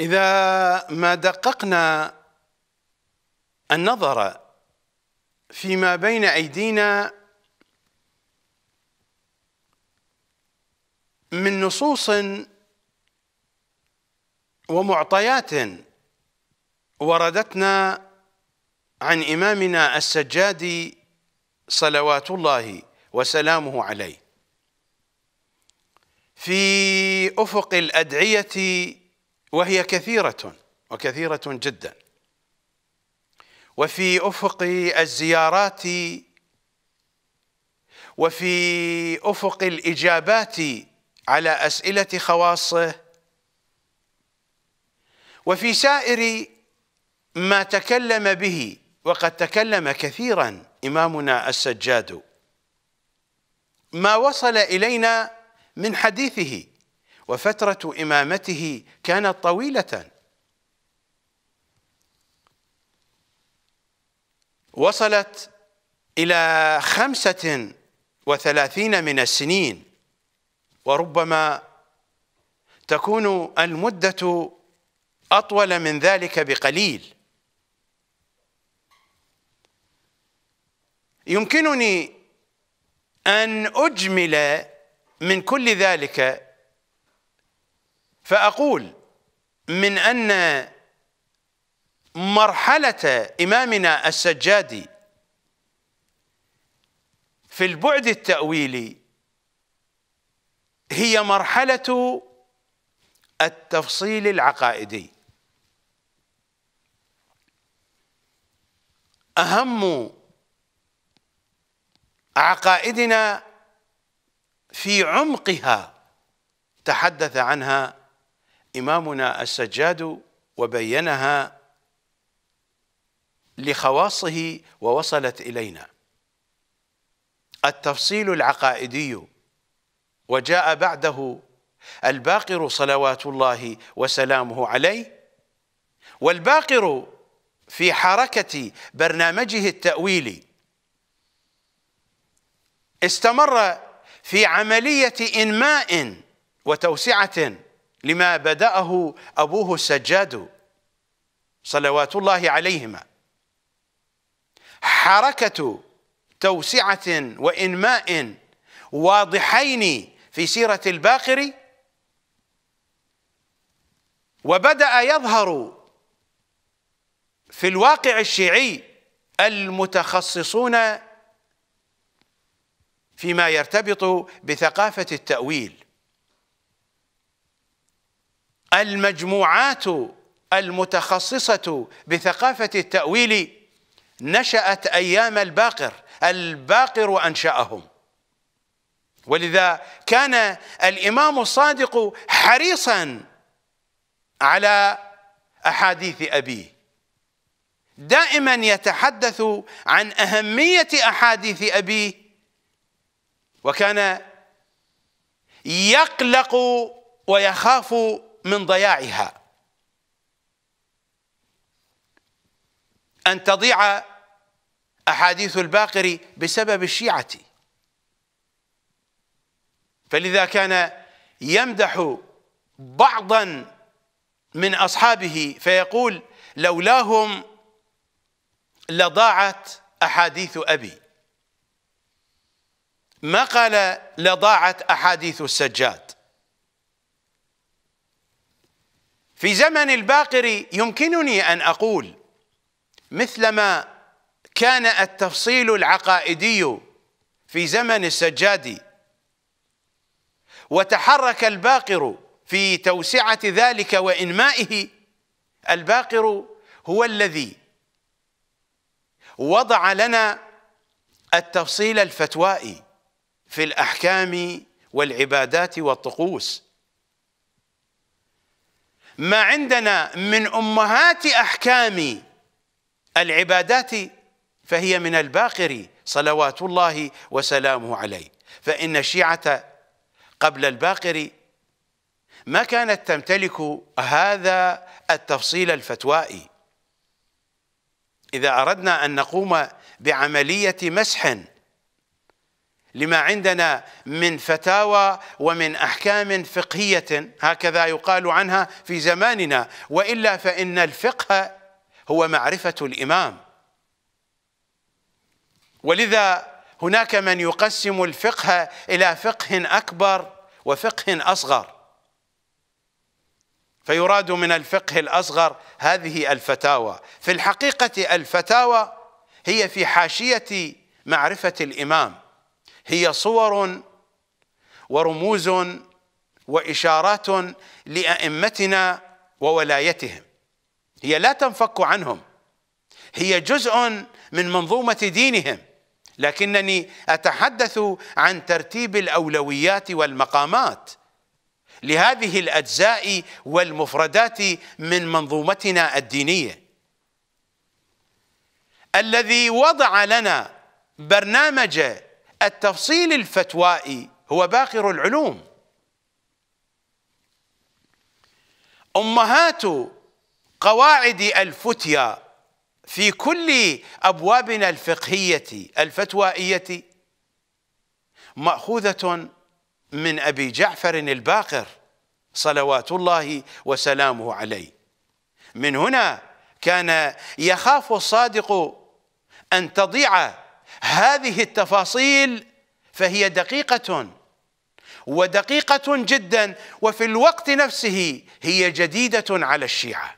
اذا ما دققنا النظر فيما بين ايدينا من نصوص ومعطيات وردتنا عن امامنا السجادي صلوات الله وسلامه عليه في افق الادعيه وهي كثيرة وكثيرة جدا وفي أفق الزيارات وفي أفق الإجابات على أسئلة خواصه وفي سائر ما تكلم به وقد تكلم كثيرا إمامنا السجاد ما وصل إلينا من حديثه وفترة إمامته كانت طويلة وصلت إلى خمسة وثلاثين من السنين وربما تكون المدة أطول من ذلك بقليل يمكنني أن أجمل من كل ذلك فأقول من أن مرحلة إمامنا السجادي في البعد التأويلي هي مرحلة التفصيل العقائدي أهم عقائدنا في عمقها تحدث عنها إمامنا السجاد وبينها لخواصه ووصلت إلينا التفصيل العقائدي وجاء بعده الباقر صلوات الله وسلامه عليه والباقر في حركة برنامجه التأويلي استمر في عملية إنماء وتوسعة لما بدأه أبوه السجاد صلوات الله عليهما حركة توسعة وإنماء واضحين في سيرة الباقر وبدأ يظهر في الواقع الشيعي المتخصصون فيما يرتبط بثقافة التأويل المجموعات المتخصصة بثقافة التأويل نشأت أيام الباقر الباقر أنشأهم ولذا كان الإمام الصادق حريصا على أحاديث أبيه دائما يتحدث عن أهمية أحاديث أبيه وكان يقلق ويخاف من ضياعها أن تضيع أحاديث الباقر بسبب الشيعة فلذا كان يمدح بعضا من أصحابه فيقول لولاهم لضاعت أحاديث أبي ما قال لضاعت أحاديث السجاد في زمن الباقر يمكنني ان اقول مثلما كان التفصيل العقائدي في زمن السجاد وتحرك الباقر في توسعه ذلك وانمائه الباقر هو الذي وضع لنا التفصيل الفتوائي في الاحكام والعبادات والطقوس ما عندنا من امهات احكام العبادات فهي من الباقر صلوات الله وسلامه عليه فان الشيعه قبل الباقر ما كانت تمتلك هذا التفصيل الفتوائي اذا اردنا ان نقوم بعمليه مسح لما عندنا من فتاوى ومن احكام فقهيه هكذا يقال عنها في زماننا والا فان الفقه هو معرفه الامام ولذا هناك من يقسم الفقه الى فقه اكبر وفقه اصغر فيراد من الفقه الاصغر هذه الفتاوى في الحقيقه الفتاوى هي في حاشيه معرفه الامام هي صور ورموز واشارات لائمتنا وولايتهم هي لا تنفك عنهم هي جزء من منظومه دينهم لكنني اتحدث عن ترتيب الاولويات والمقامات لهذه الاجزاء والمفردات من منظومتنا الدينيه الذي وضع لنا برنامج التفصيل الفتوائي هو باخر العلوم امهات قواعد الفتيا في كل ابوابنا الفقهيه الفتوائيه ماخوذه من ابي جعفر الباقر صلوات الله وسلامه عليه من هنا كان يخاف الصادق ان تضيع هذه التفاصيل فهي دقيقة ودقيقة جدا وفي الوقت نفسه هي جديدة على الشيعة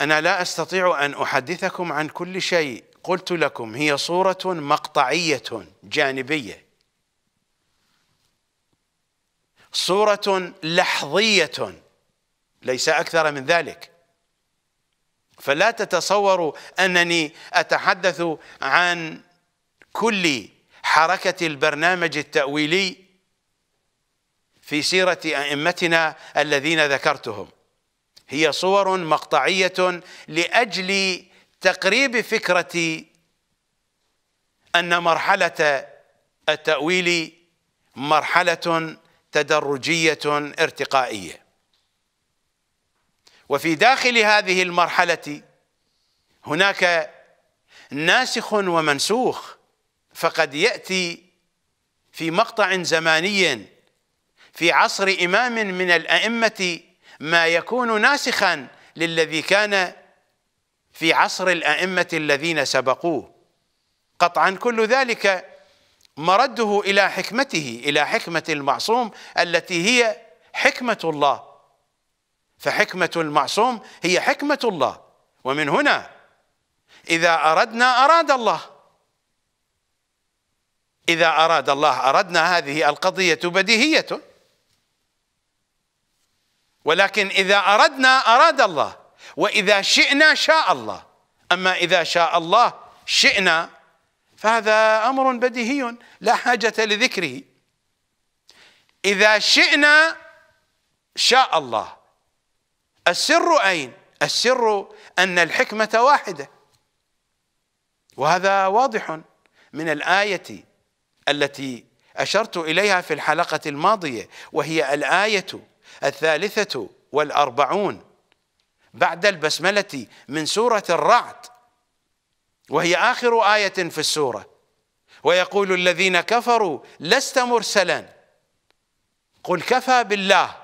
أنا لا أستطيع أن أحدثكم عن كل شيء قلت لكم هي صورة مقطعية جانبية صورة لحظية ليس أكثر من ذلك فلا تتصوروا انني اتحدث عن كل حركه البرنامج التاويلي في سيره ائمتنا الذين ذكرتهم هي صور مقطعيه لاجل تقريب فكره ان مرحله التاويل مرحله تدرجيه ارتقائيه وفي داخل هذه المرحلة هناك ناسخ ومنسوخ فقد يأتي في مقطع زماني في عصر إمام من الأئمة ما يكون ناسخا للذي كان في عصر الأئمة الذين سبقوه قطعا كل ذلك مرده إلى حكمته إلى حكمة المعصوم التي هي حكمة الله فحكمة المعصوم هي حكمة الله ومن هنا إذا أردنا أراد الله إذا أراد الله أردنا هذه القضية بديهية ولكن إذا أردنا أراد الله وإذا شئنا شاء الله أما إذا شاء الله شئنا فهذا أمر بديهي لا حاجة لذكره إذا شئنا شاء الله السر أين السر أن الحكمة واحدة وهذا واضح من الآية التي أشرت إليها في الحلقة الماضية وهي الآية الثالثة والأربعون بعد البسملة من سورة الرعد وهي آخر آية في السورة ويقول الذين كفروا لست مرسلا قل كفى بالله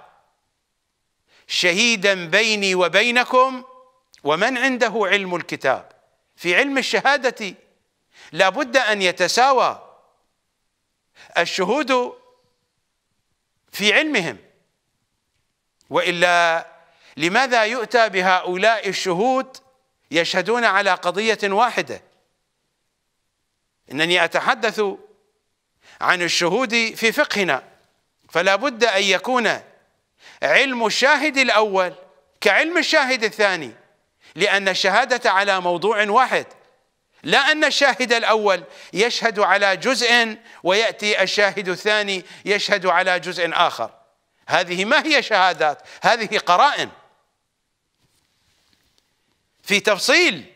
شهيدا بيني وبينكم ومن عنده علم الكتاب في علم الشهاده لابد ان يتساوى الشهود في علمهم والا لماذا يؤتى بهؤلاء الشهود يشهدون على قضيه واحده انني اتحدث عن الشهود في فقهنا فلا بد ان يكون علم الشاهد الأول كعلم الشاهد الثاني لأن الشهادة على موضوع واحد لا أن الشاهد الأول يشهد على جزء ويأتي الشاهد الثاني يشهد على جزء آخر هذه ما هي شهادات هذه قرائن في تفصيل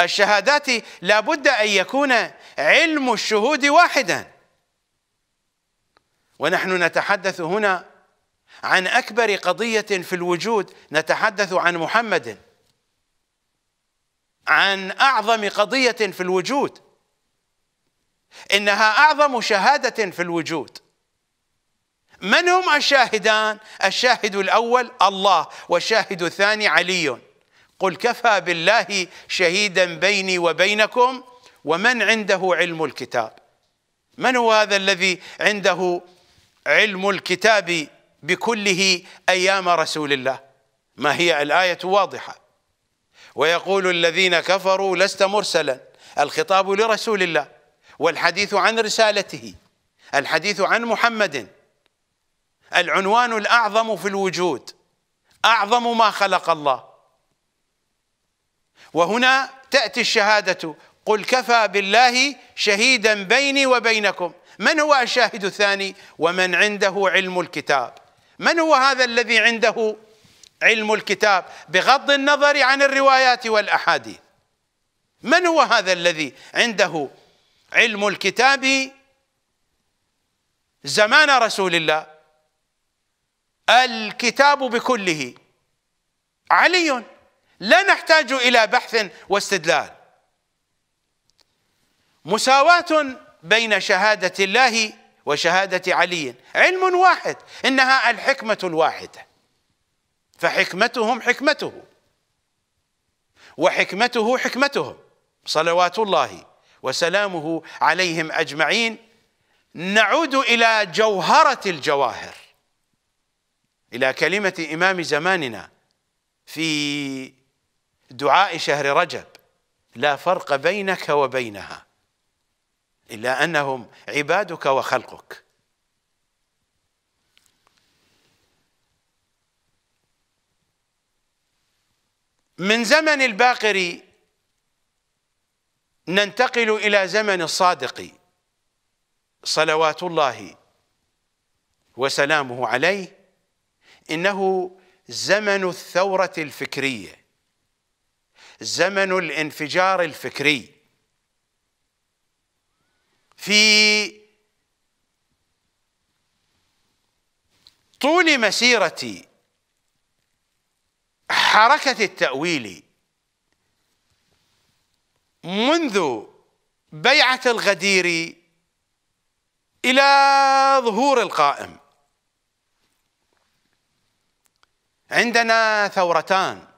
الشهادات لا بد أن يكون علم الشهود واحدا ونحن نتحدث هنا عن أكبر قضية في الوجود نتحدث عن محمد عن أعظم قضية في الوجود إنها أعظم شهادة في الوجود من هم الشاهدان الشاهد الأول الله والشاهد الثاني علي قل كفى بالله شهيدا بيني وبينكم ومن عنده علم الكتاب من هو هذا الذي عنده علم الكتاب بكله أيام رسول الله ما هي الآية واضحة ويقول الذين كفروا لست مرسلا الخطاب لرسول الله والحديث عن رسالته الحديث عن محمد العنوان الأعظم في الوجود أعظم ما خلق الله وهنا تأتي الشهادة قل كفى بالله شهيدا بيني وبينكم من هو الشاهد الثاني ومن عنده علم الكتاب من هو هذا الذي عنده علم الكتاب بغض النظر عن الروايات والاحاديث من هو هذا الذي عنده علم الكتاب زمان رسول الله الكتاب بكله علي لا نحتاج الى بحث واستدلال مساواه بين شهاده الله وشهادة علي علم واحد إنها الحكمة الواحدة فحكمتهم حكمته وحكمته حكمتهم صلوات الله وسلامه عليهم أجمعين نعود إلى جوهرة الجواهر إلى كلمة إمام زماننا في دعاء شهر رجب لا فرق بينك وبينها إلا أنهم عبادك وخلقك من زمن الباقري ننتقل إلى زمن الصادق صلوات الله وسلامه عليه إنه زمن الثورة الفكرية زمن الانفجار الفكري في طول مسيرة حركة التأويل منذ بيعة الغدير إلى ظهور القائم عندنا ثورتان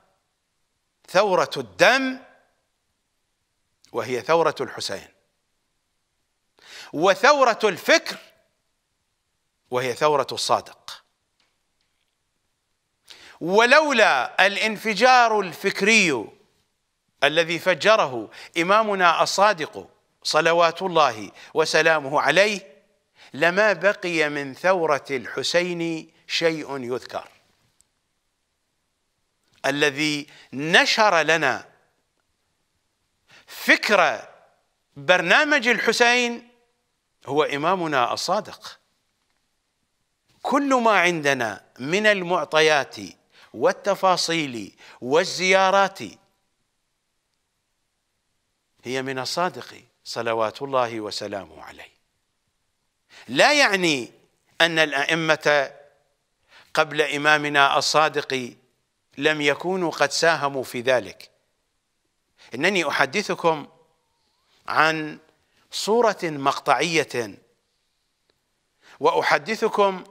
ثورة الدم وهي ثورة الحسين وثورة الفكر وهي ثورة الصادق ولولا الانفجار الفكري الذي فجره إمامنا الصادق صلوات الله وسلامه عليه لما بقي من ثورة الحسين شيء يذكر الذي نشر لنا فكرة برنامج الحسين هو إمامنا الصادق كل ما عندنا من المعطيات والتفاصيل والزيارات هي من الصادق صلوات الله وسلامه عليه لا يعني أن الأئمة قبل إمامنا الصادق لم يكونوا قد ساهموا في ذلك إنني أحدثكم عن صورة مقطعية وأحدثكم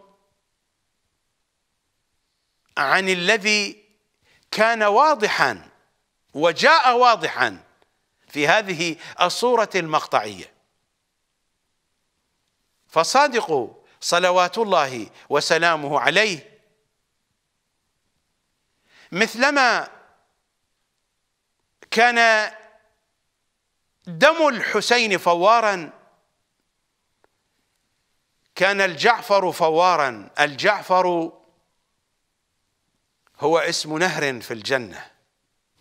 عن الذي كان واضحا وجاء واضحا في هذه الصورة المقطعية فصادق صلوات الله وسلامه عليه مثلما كان دم الحسين فوارا كان الجعفر فوارا الجعفر هو اسم نهر في الجنة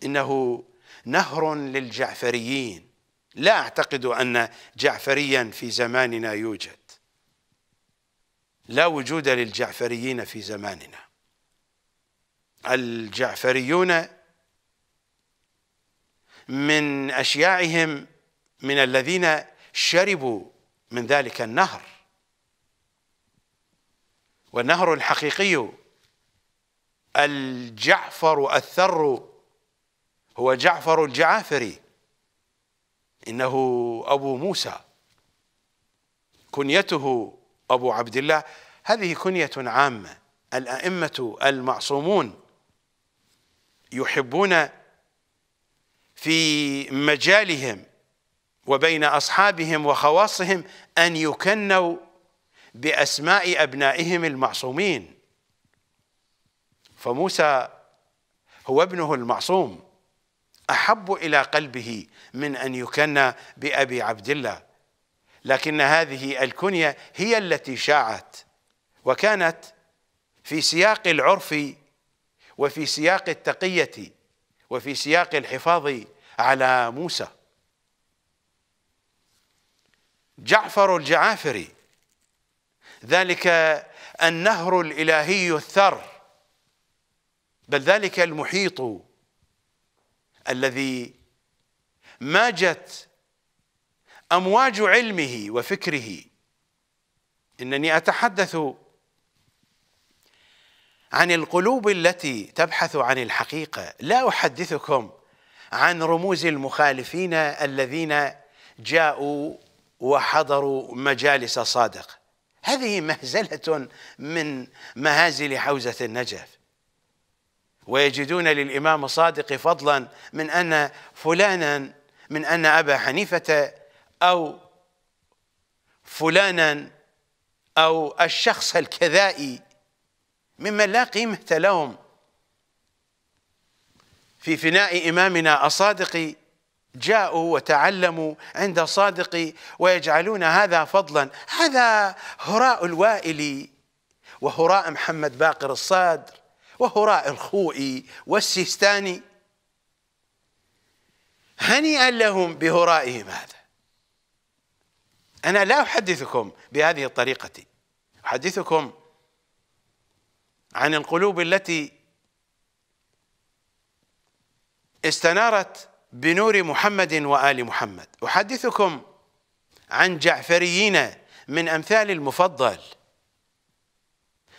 إنه نهر للجعفريين لا أعتقد أن جعفريا في زماننا يوجد لا وجود للجعفريين في زماننا الجعفريون من أشياعهم من الذين شربوا من ذلك النهر والنهر الحقيقي الجعفر الثر هو جعفر الجعافري انه ابو موسى كنيته ابو عبد الله هذه كنيه عامه الائمه المعصومون يحبون في مجالهم وبين أصحابهم وخواصهم أن يكنوا بأسماء أبنائهم المعصومين فموسى هو ابنه المعصوم أحب إلى قلبه من أن يكنى بأبي عبد الله لكن هذه الكنية هي التي شاعت وكانت في سياق العرف وفي سياق التقية وفي سياق الحفاظ على موسى جعفر الجعافري ذلك النهر الالهي الثر بل ذلك المحيط الذي ماجت امواج علمه وفكره انني اتحدث عن القلوب التي تبحث عن الحقيقه لا احدثكم عن رموز المخالفين الذين جاءوا وحضروا مجالس صادق هذه مهزلة من مهازل حوزة النجف ويجدون للإمام الصادق فضلا من أن فلانا من أن أبا حنيفة أو فلانا أو الشخص الكذائي ممن لا قيمة لهم في فناء إمامنا الصادق جاءوا وتعلموا عند صادق ويجعلون هذا فضلا هذا هراء الوائلي وهراء محمد باقر الصادر وهراء الخوئي والسيستاني هنيئا لهم بهرائهم هذا أنا لا أحدثكم بهذه الطريقة أحدثكم عن القلوب التي استنارت بنور محمد وآل محمد أحدثكم عن جعفريين من أمثال المفضل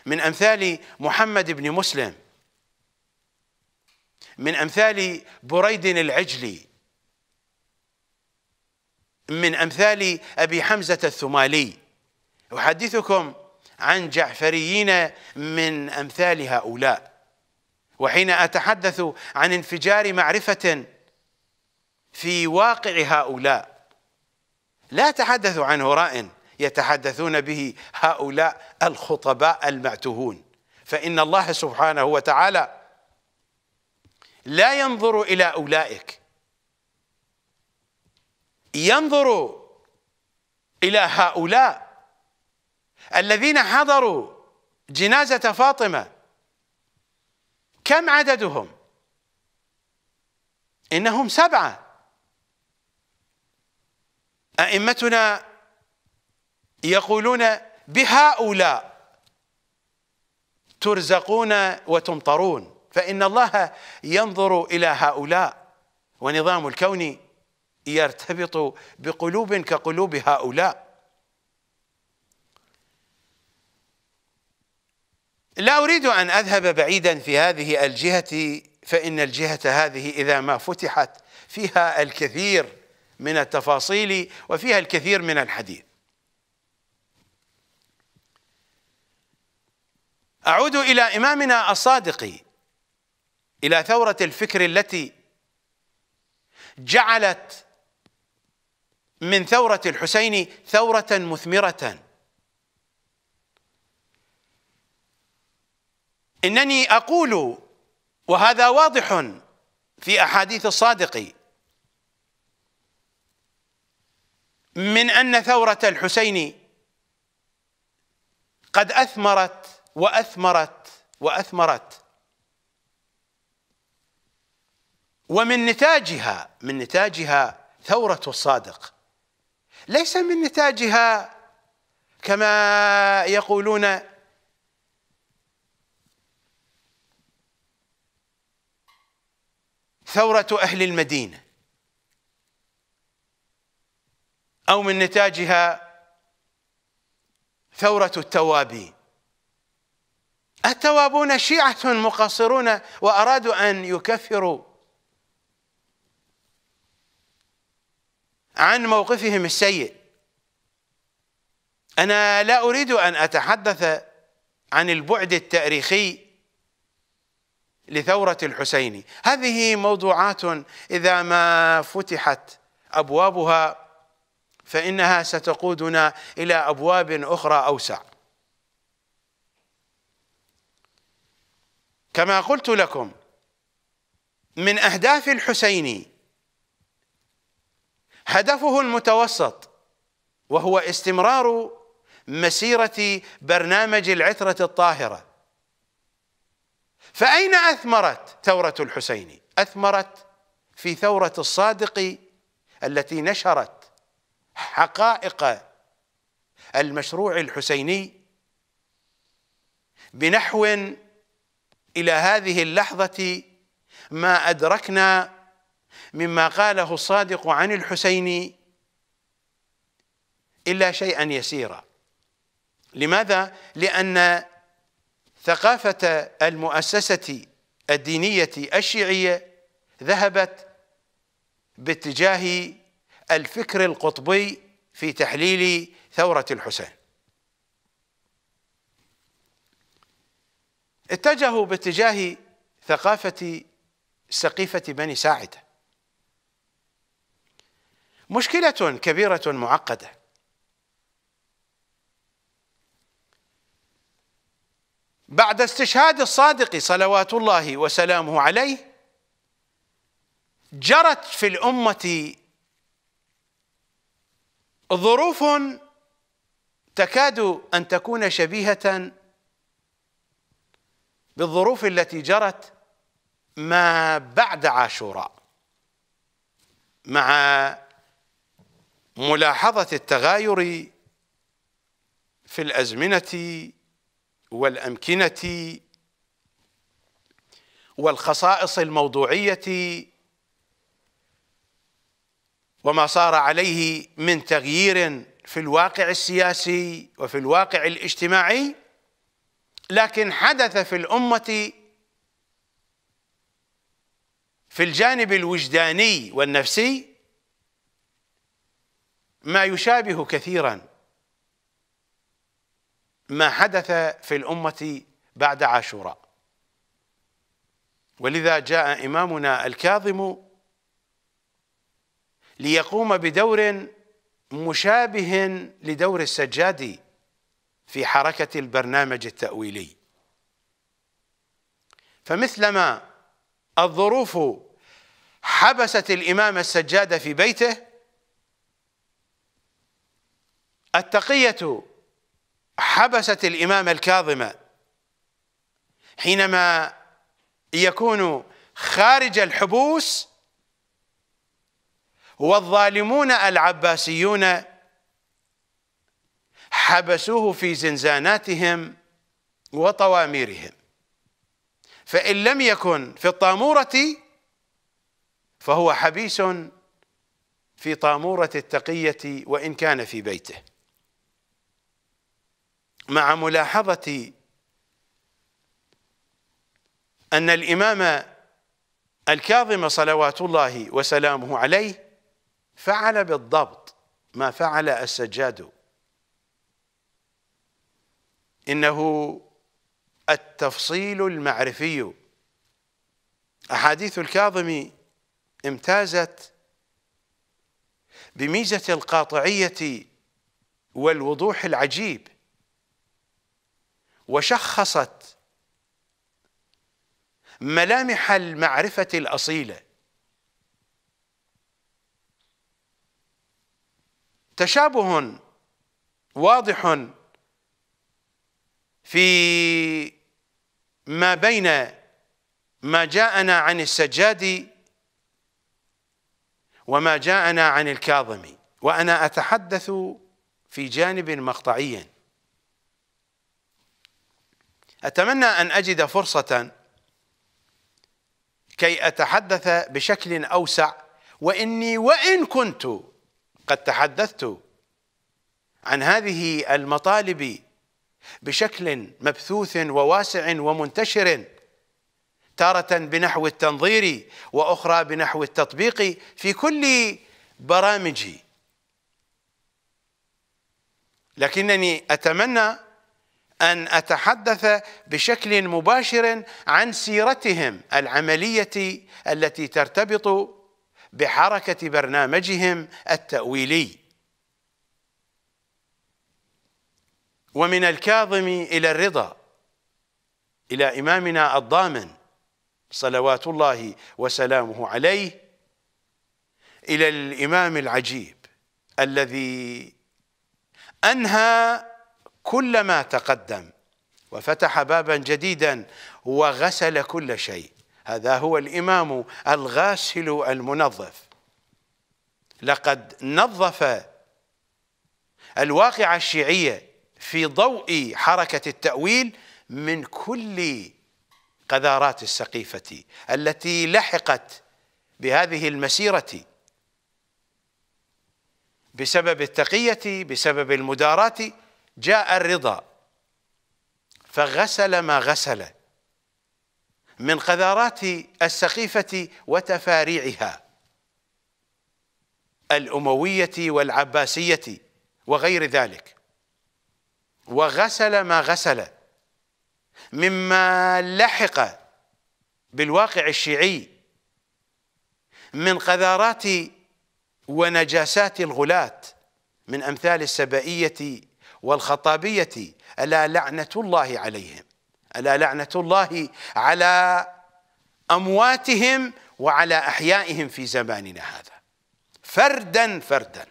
من أمثال محمد بن مسلم من أمثال بريد العجلي من أمثال أبي حمزة الثمالي أحدثكم عن جعفريين من أمثال هؤلاء وحين أتحدث عن انفجار معرفة في واقع هؤلاء لا تحدثوا عن هراء يتحدثون به هؤلاء الخطباء المعتوهون فإن الله سبحانه وتعالى لا ينظر إلى أولئك ينظر إلى هؤلاء الذين حضروا جنازة فاطمة كم عددهم؟ إنهم سبعة أئمتنا يقولون بهؤلاء ترزقون وتمطرون فإن الله ينظر إلى هؤلاء ونظام الكون يرتبط بقلوب كقلوب هؤلاء لا أريد أن أذهب بعيدا في هذه الجهة فإن الجهة هذه إذا ما فتحت فيها الكثير من التفاصيل وفيها الكثير من الحديث أعود إلى إمامنا الصادق إلى ثورة الفكر التي جعلت من ثورة الحسين ثورة مثمرة إنني أقول وهذا واضح في أحاديث الصادق من ان ثوره الحسين قد اثمرت واثمرت واثمرت ومن نتاجها من نتاجها ثوره الصادق ليس من نتاجها كما يقولون ثوره اهل المدينه أو من نتاجها ثورة التوابي التوابون شيعة مقصرون وأرادوا أن يكفروا عن موقفهم السيء أنا لا أريد أن أتحدث عن البعد التاريخي لثورة الحسيني هذه موضوعات إذا ما فتحت أبوابها فإنها ستقودنا إلى أبواب أخرى أوسع كما قلت لكم من أهداف الحسيني هدفه المتوسط وهو استمرار مسيرة برنامج العترة الطاهرة فأين أثمرت ثورة الحسيني؟ أثمرت في ثورة الصادق التي نشرت حقائق المشروع الحسيني بنحو الى هذه اللحظه ما ادركنا مما قاله الصادق عن الحسين الا شيئا يسيرا لماذا لان ثقافه المؤسسه الدينيه الشيعيه ذهبت باتجاه الفكر القطبي في تحليل ثورة الحسين اتجهوا باتجاه ثقافة سقيفة بني ساعده مشكلة كبيرة معقدة بعد استشهاد الصادق صلوات الله وسلامه عليه جرت في الأمة ظروف تكاد ان تكون شبيهه بالظروف التي جرت ما بعد عاشوراء مع ملاحظه التغاير في الازمنه والامكنه والخصائص الموضوعيه وما صار عليه من تغيير في الواقع السياسي وفي الواقع الاجتماعي لكن حدث في الامه في الجانب الوجداني والنفسي ما يشابه كثيرا ما حدث في الامه بعد عاشوراء ولذا جاء امامنا الكاظم ليقوم بدور مشابه لدور السجادي في حركة البرنامج التأويلي فمثلما الظروف حبست الإمام السجاد في بيته التقية حبست الإمام الكاظم حينما يكون خارج الحبوس والظالمون العباسيون حبسوه في زنزاناتهم وطواميرهم فإن لم يكن في الطامورة فهو حبيس في طامورة التقية وإن كان في بيته مع ملاحظة أن الإمام الكاظم صلوات الله وسلامه عليه فعل بالضبط ما فعل السجاد إنه التفصيل المعرفي أحاديث الكاظم امتازت بميزة القاطعية والوضوح العجيب وشخصت ملامح المعرفة الأصيلة تشابه واضح في ما بين ما جاءنا عن السجاد وما جاءنا عن الكاظم وأنا أتحدث في جانب مقطعي أتمنى أن أجد فرصة كي أتحدث بشكل أوسع وإني وإن كنت قد تحدثت عن هذه المطالب بشكل مبثوث وواسع ومنتشر تارة بنحو التنظير واخرى بنحو التطبيق في كل برامجي لكنني اتمنى ان اتحدث بشكل مباشر عن سيرتهم العمليه التي ترتبط بحركه برنامجهم التاويلي ومن الكاظم الى الرضا الى امامنا الضامن صلوات الله وسلامه عليه الى الامام العجيب الذي انهى كل ما تقدم وفتح بابا جديدا وغسل كل شيء هذا هو الإمام الغاسل المنظف لقد نظف الواقعة الشيعية في ضوء حركة التأويل من كل قذارات السقيفة التي لحقت بهذه المسيرة بسبب التقية بسبب المداراة جاء الرضا فغسل ما غسله من قذارات السقيفة وتفاريعها الأموية والعباسية وغير ذلك وغسل ما غسل مما لحق بالواقع الشيعي من قذارات ونجاسات الغلاة من أمثال السبائية والخطابية ألا لعنة الله عليهم الا لعنه الله على امواتهم وعلى احيائهم في زماننا هذا فردا فردا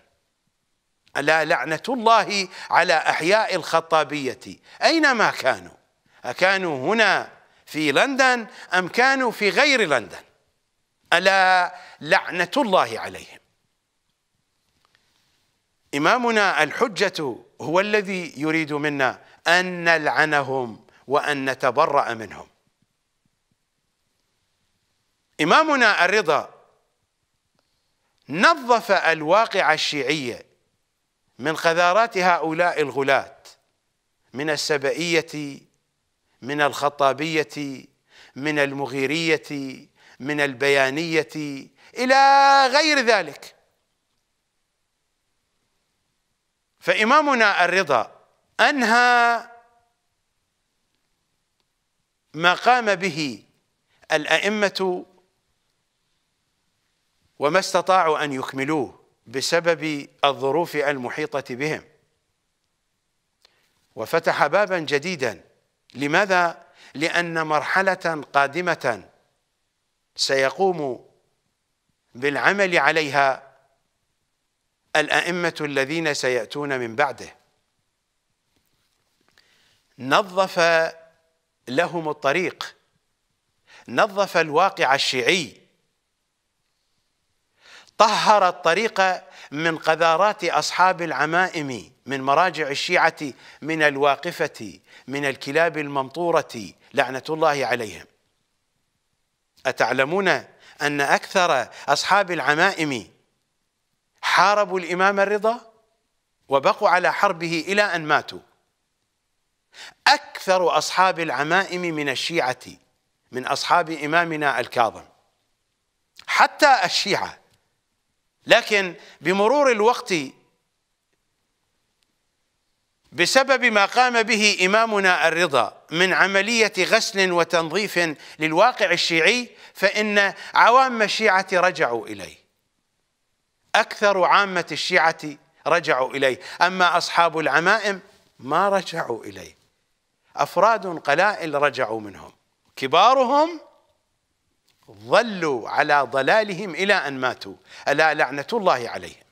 الا لعنه الله على احياء الخطابيه اينما كانوا اكانوا هنا في لندن ام كانوا في غير لندن الا لعنه الله عليهم امامنا الحجه هو الذي يريد منا ان نلعنهم وأن نتبرأ منهم إمامنا الرضا نظف الواقع الشيعية من قذارات هؤلاء الغلاة من السبئية من الخطابية من المغيرية من البيانية إلى غير ذلك فإمامنا الرضا أنهى ما قام به الأئمة وما استطاعوا أن يكملوه بسبب الظروف المحيطة بهم وفتح بابا جديدا لماذا؟ لأن مرحلة قادمة سيقوم بالعمل عليها الأئمة الذين سيأتون من بعده نظف لهم الطريق نظف الواقع الشيعي طهر الطريق من قذارات أصحاب العمائم من مراجع الشيعة من الواقفة من الكلاب الممطورة لعنة الله عليهم أتعلمون أن أكثر أصحاب العمائم حاربوا الإمام الرضا وبقوا على حربه إلى أن ماتوا أكثر أصحاب العمائم من الشيعة من أصحاب إمامنا الكاظم حتى الشيعة لكن بمرور الوقت بسبب ما قام به إمامنا الرضا من عملية غسل وتنظيف للواقع الشيعي فإن عوام الشيعة رجعوا إليه أكثر عامة الشيعة رجعوا إليه أما أصحاب العمائم ما رجعوا إليه أفراد قلائل رجعوا منهم كبارهم ظلوا على ضلالهم إلى أن ماتوا ألا لعنة الله عليهم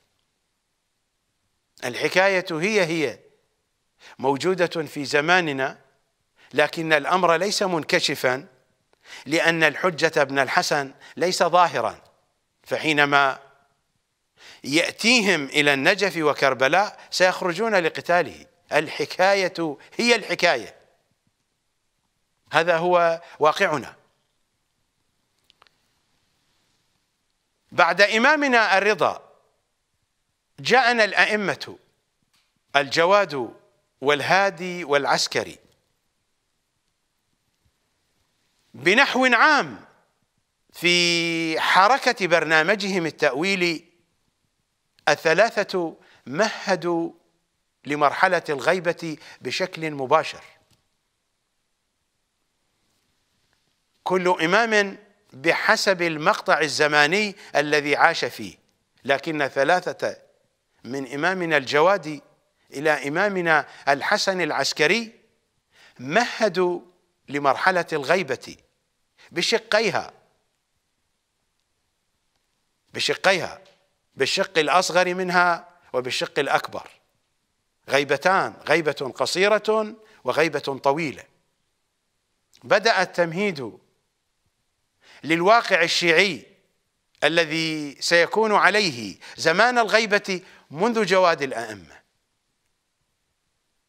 الحكاية هي هي موجودة في زماننا لكن الأمر ليس منكشفا لأن الحجة ابن الحسن ليس ظاهرا فحينما يأتيهم إلى النجف وكربلاء سيخرجون لقتاله الحكاية هي الحكاية هذا هو واقعنا بعد إمامنا الرضا جاءنا الأئمة الجواد والهادي والعسكري بنحو عام في حركة برنامجهم التأويلي الثلاثة مهدوا لمرحلة الغيبة بشكل مباشر كل إمام بحسب المقطع الزماني الذي عاش فيه لكن ثلاثة من إمامنا الجوادي إلى إمامنا الحسن العسكري مهدوا لمرحلة الغيبة بشقيها بشقيها بالشق الأصغر منها وبالشق الأكبر غيبتان غيبة قصيرة وغيبة طويلة بدأ التمهيد للواقع الشيعي الذي سيكون عليه زمان الغيبة منذ جواد الأئمة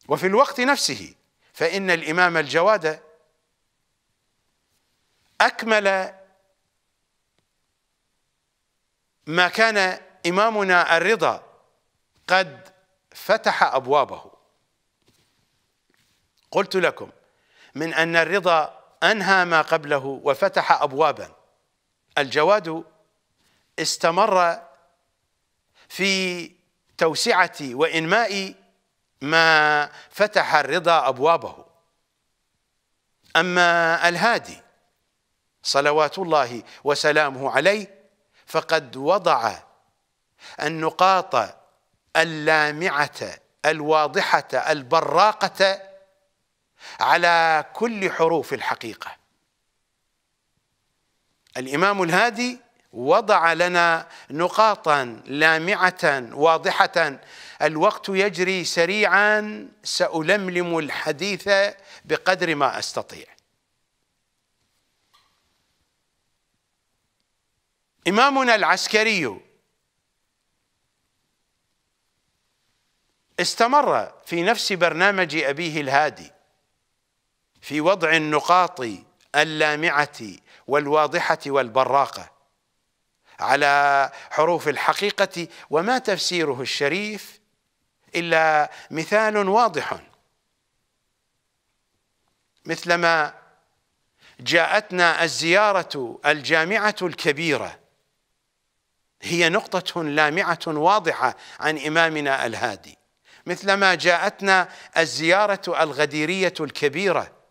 وفي الوقت نفسه فإن الإمام الجواد أكمل ما كان إمامنا الرضا قد فتح أبوابه قلت لكم من أن الرضا أنهى ما قبله وفتح أبوابا الجواد استمر في توسعة وإنماء ما فتح الرضا أبوابه أما الهادي صلوات الله وسلامه عليه فقد وضع النقاط اللامعة الواضحة البراقة على كل حروف الحقيقة الإمام الهادي وضع لنا نقاطا لامعة واضحة الوقت يجري سريعا سألملم الحديث بقدر ما أستطيع إمامنا العسكري استمر في نفس برنامج أبيه الهادي في وضع النقاط اللامعة والواضحة والبراقة على حروف الحقيقة وما تفسيره الشريف إلا مثال واضح مثلما جاءتنا الزيارة الجامعة الكبيرة هي نقطة لامعة واضحة عن إمامنا الهادي مثلما جاءتنا الزيارة الغديرية الكبيرة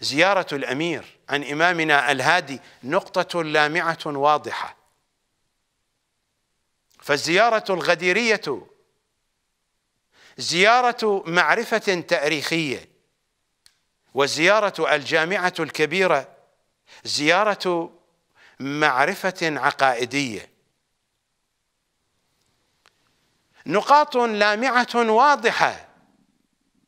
زيارة الأمير عن إمامنا الهادي نقطة لامعة واضحة فالزيارة الغديرية زيارة معرفة تاريخية وزيارة الجامعة الكبيرة زيارة معرفة عقائدية نقاط لامعة واضحة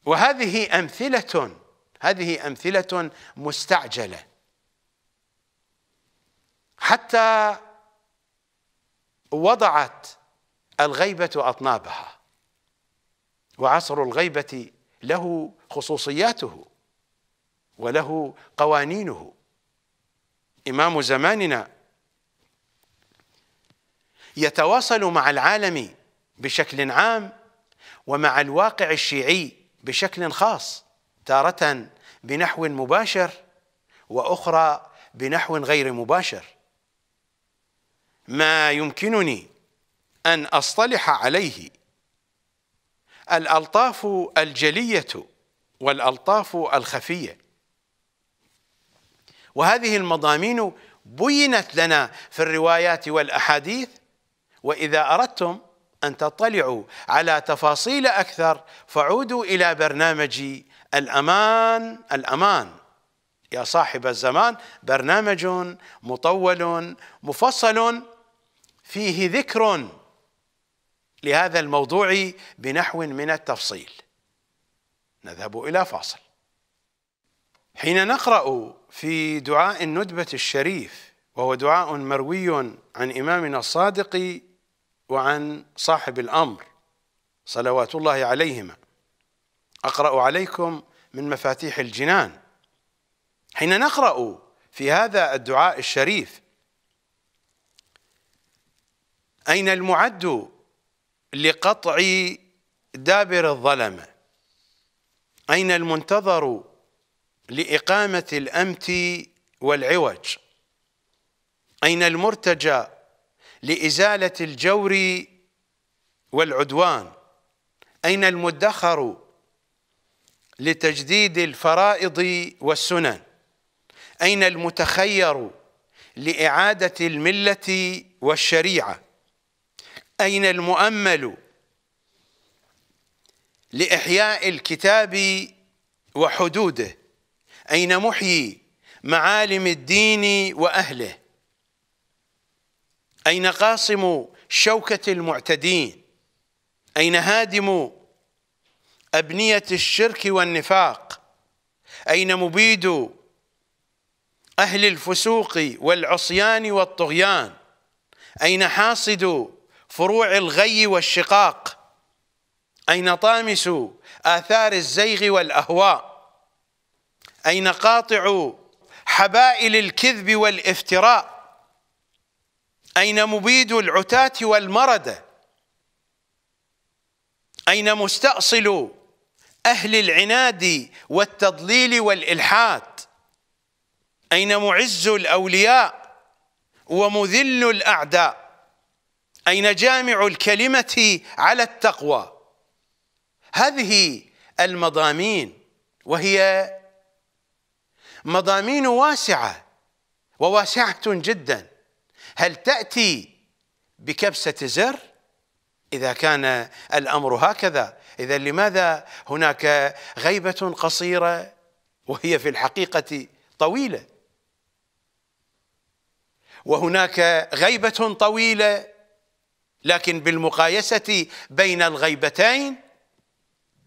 وهذه أمثلة هذه أمثلة مستعجلة حتى وضعت الغيبة أطنابها وعصر الغيبة له خصوصياته وله قوانينه إمام زماننا يتواصل مع العالم بشكل عام ومع الواقع الشيعي بشكل خاص تارة بنحو مباشر واخرى بنحو غير مباشر ما يمكنني ان اصطلح عليه الالطاف الجليه والالطاف الخفيه وهذه المضامين بينت لنا في الروايات والاحاديث واذا اردتم ان تطلعوا على تفاصيل اكثر فعودوا الى برنامجي الأمان الأمان يا صاحب الزمان برنامج مطول مفصل فيه ذكر لهذا الموضوع بنحو من التفصيل نذهب إلى فاصل حين نقرأ في دعاء الندبة الشريف وهو دعاء مروي عن إمامنا الصادق وعن صاحب الأمر صلوات الله عليهما اقرا عليكم من مفاتيح الجنان حين نقرا في هذا الدعاء الشريف اين المعد لقطع دابر الظلمه اين المنتظر لاقامه الامت والعوج اين المرتجى لازاله الجور والعدوان اين المدخر لتجديد الفرائض والسنن أين المتخير لإعادة الملة والشريعة أين المؤمل لإحياء الكتاب وحدوده أين محيي معالم الدين وأهله أين قاصم شوكة المعتدين أين هادم أبنية الشرك والنفاق أين مبيد أهل الفسوق والعصيان والطغيان أين حاصد فروع الغي والشقاق أين طامس آثار الزيغ والأهواء أين قاطع حبائل الكذب والافتراء أين مبيد العتاة والمردة أين مستأصل أهل العناد والتضليل والإلحاد أين معز الأولياء ومذل الأعداء أين جامع الكلمة على التقوى هذه المضامين وهي مضامين واسعة وواسعة جدا هل تأتي بكبسة زر إذا كان الأمر هكذا إذا لماذا هناك غيبة قصيرة وهي في الحقيقة طويلة وهناك غيبة طويلة لكن بالمقايسة بين الغيبتين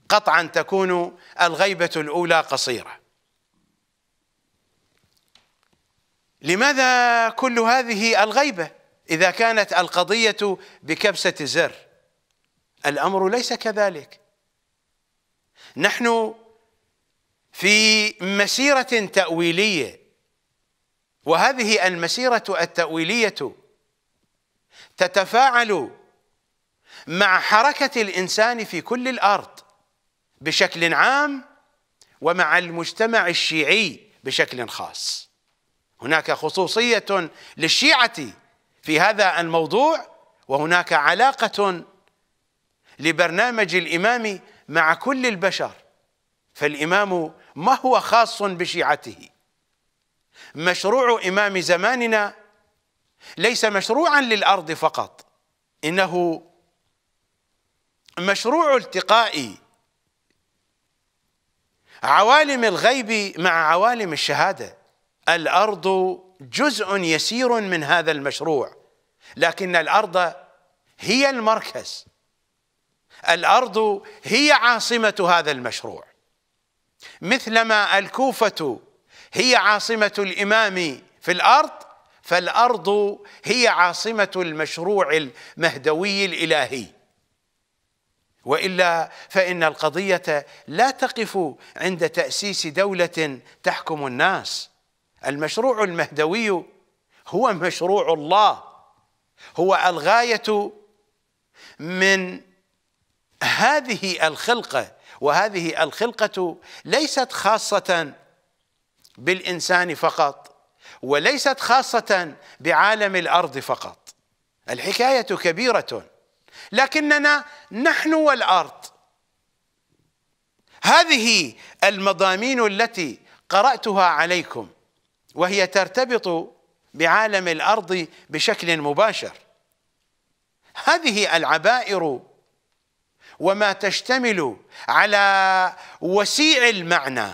قطعا تكون الغيبة الأولى قصيرة لماذا كل هذه الغيبة إذا كانت القضية بكبسة زر الأمر ليس كذلك نحن في مسيرة تأويلية وهذه المسيرة التأويلية تتفاعل مع حركة الإنسان في كل الأرض بشكل عام ومع المجتمع الشيعي بشكل خاص هناك خصوصية للشيعة في هذا الموضوع وهناك علاقة لبرنامج الإمام مع كل البشر فالإمام ما هو خاص بشيعته مشروع إمام زماننا ليس مشروعا للأرض فقط إنه مشروع التقاء عوالم الغيب مع عوالم الشهادة الأرض جزء يسير من هذا المشروع لكن الأرض هي المركز الأرض هي عاصمة هذا المشروع مثلما الكوفة هي عاصمة الإمام في الأرض فالأرض هي عاصمة المشروع المهدوي الإلهي والا فان القضيه لا تقف عند تاسيس دوله تحكم الناس المشروع المهدوي هو مشروع الله هو الغايه من هذه الخلقه وهذه الخلقه ليست خاصه بالانسان فقط وليست خاصه بعالم الارض فقط الحكايه كبيره لكننا نحن والارض هذه المضامين التي قراتها عليكم وهي ترتبط بعالم الارض بشكل مباشر هذه العبائر وما تشتمل على وسيع المعنى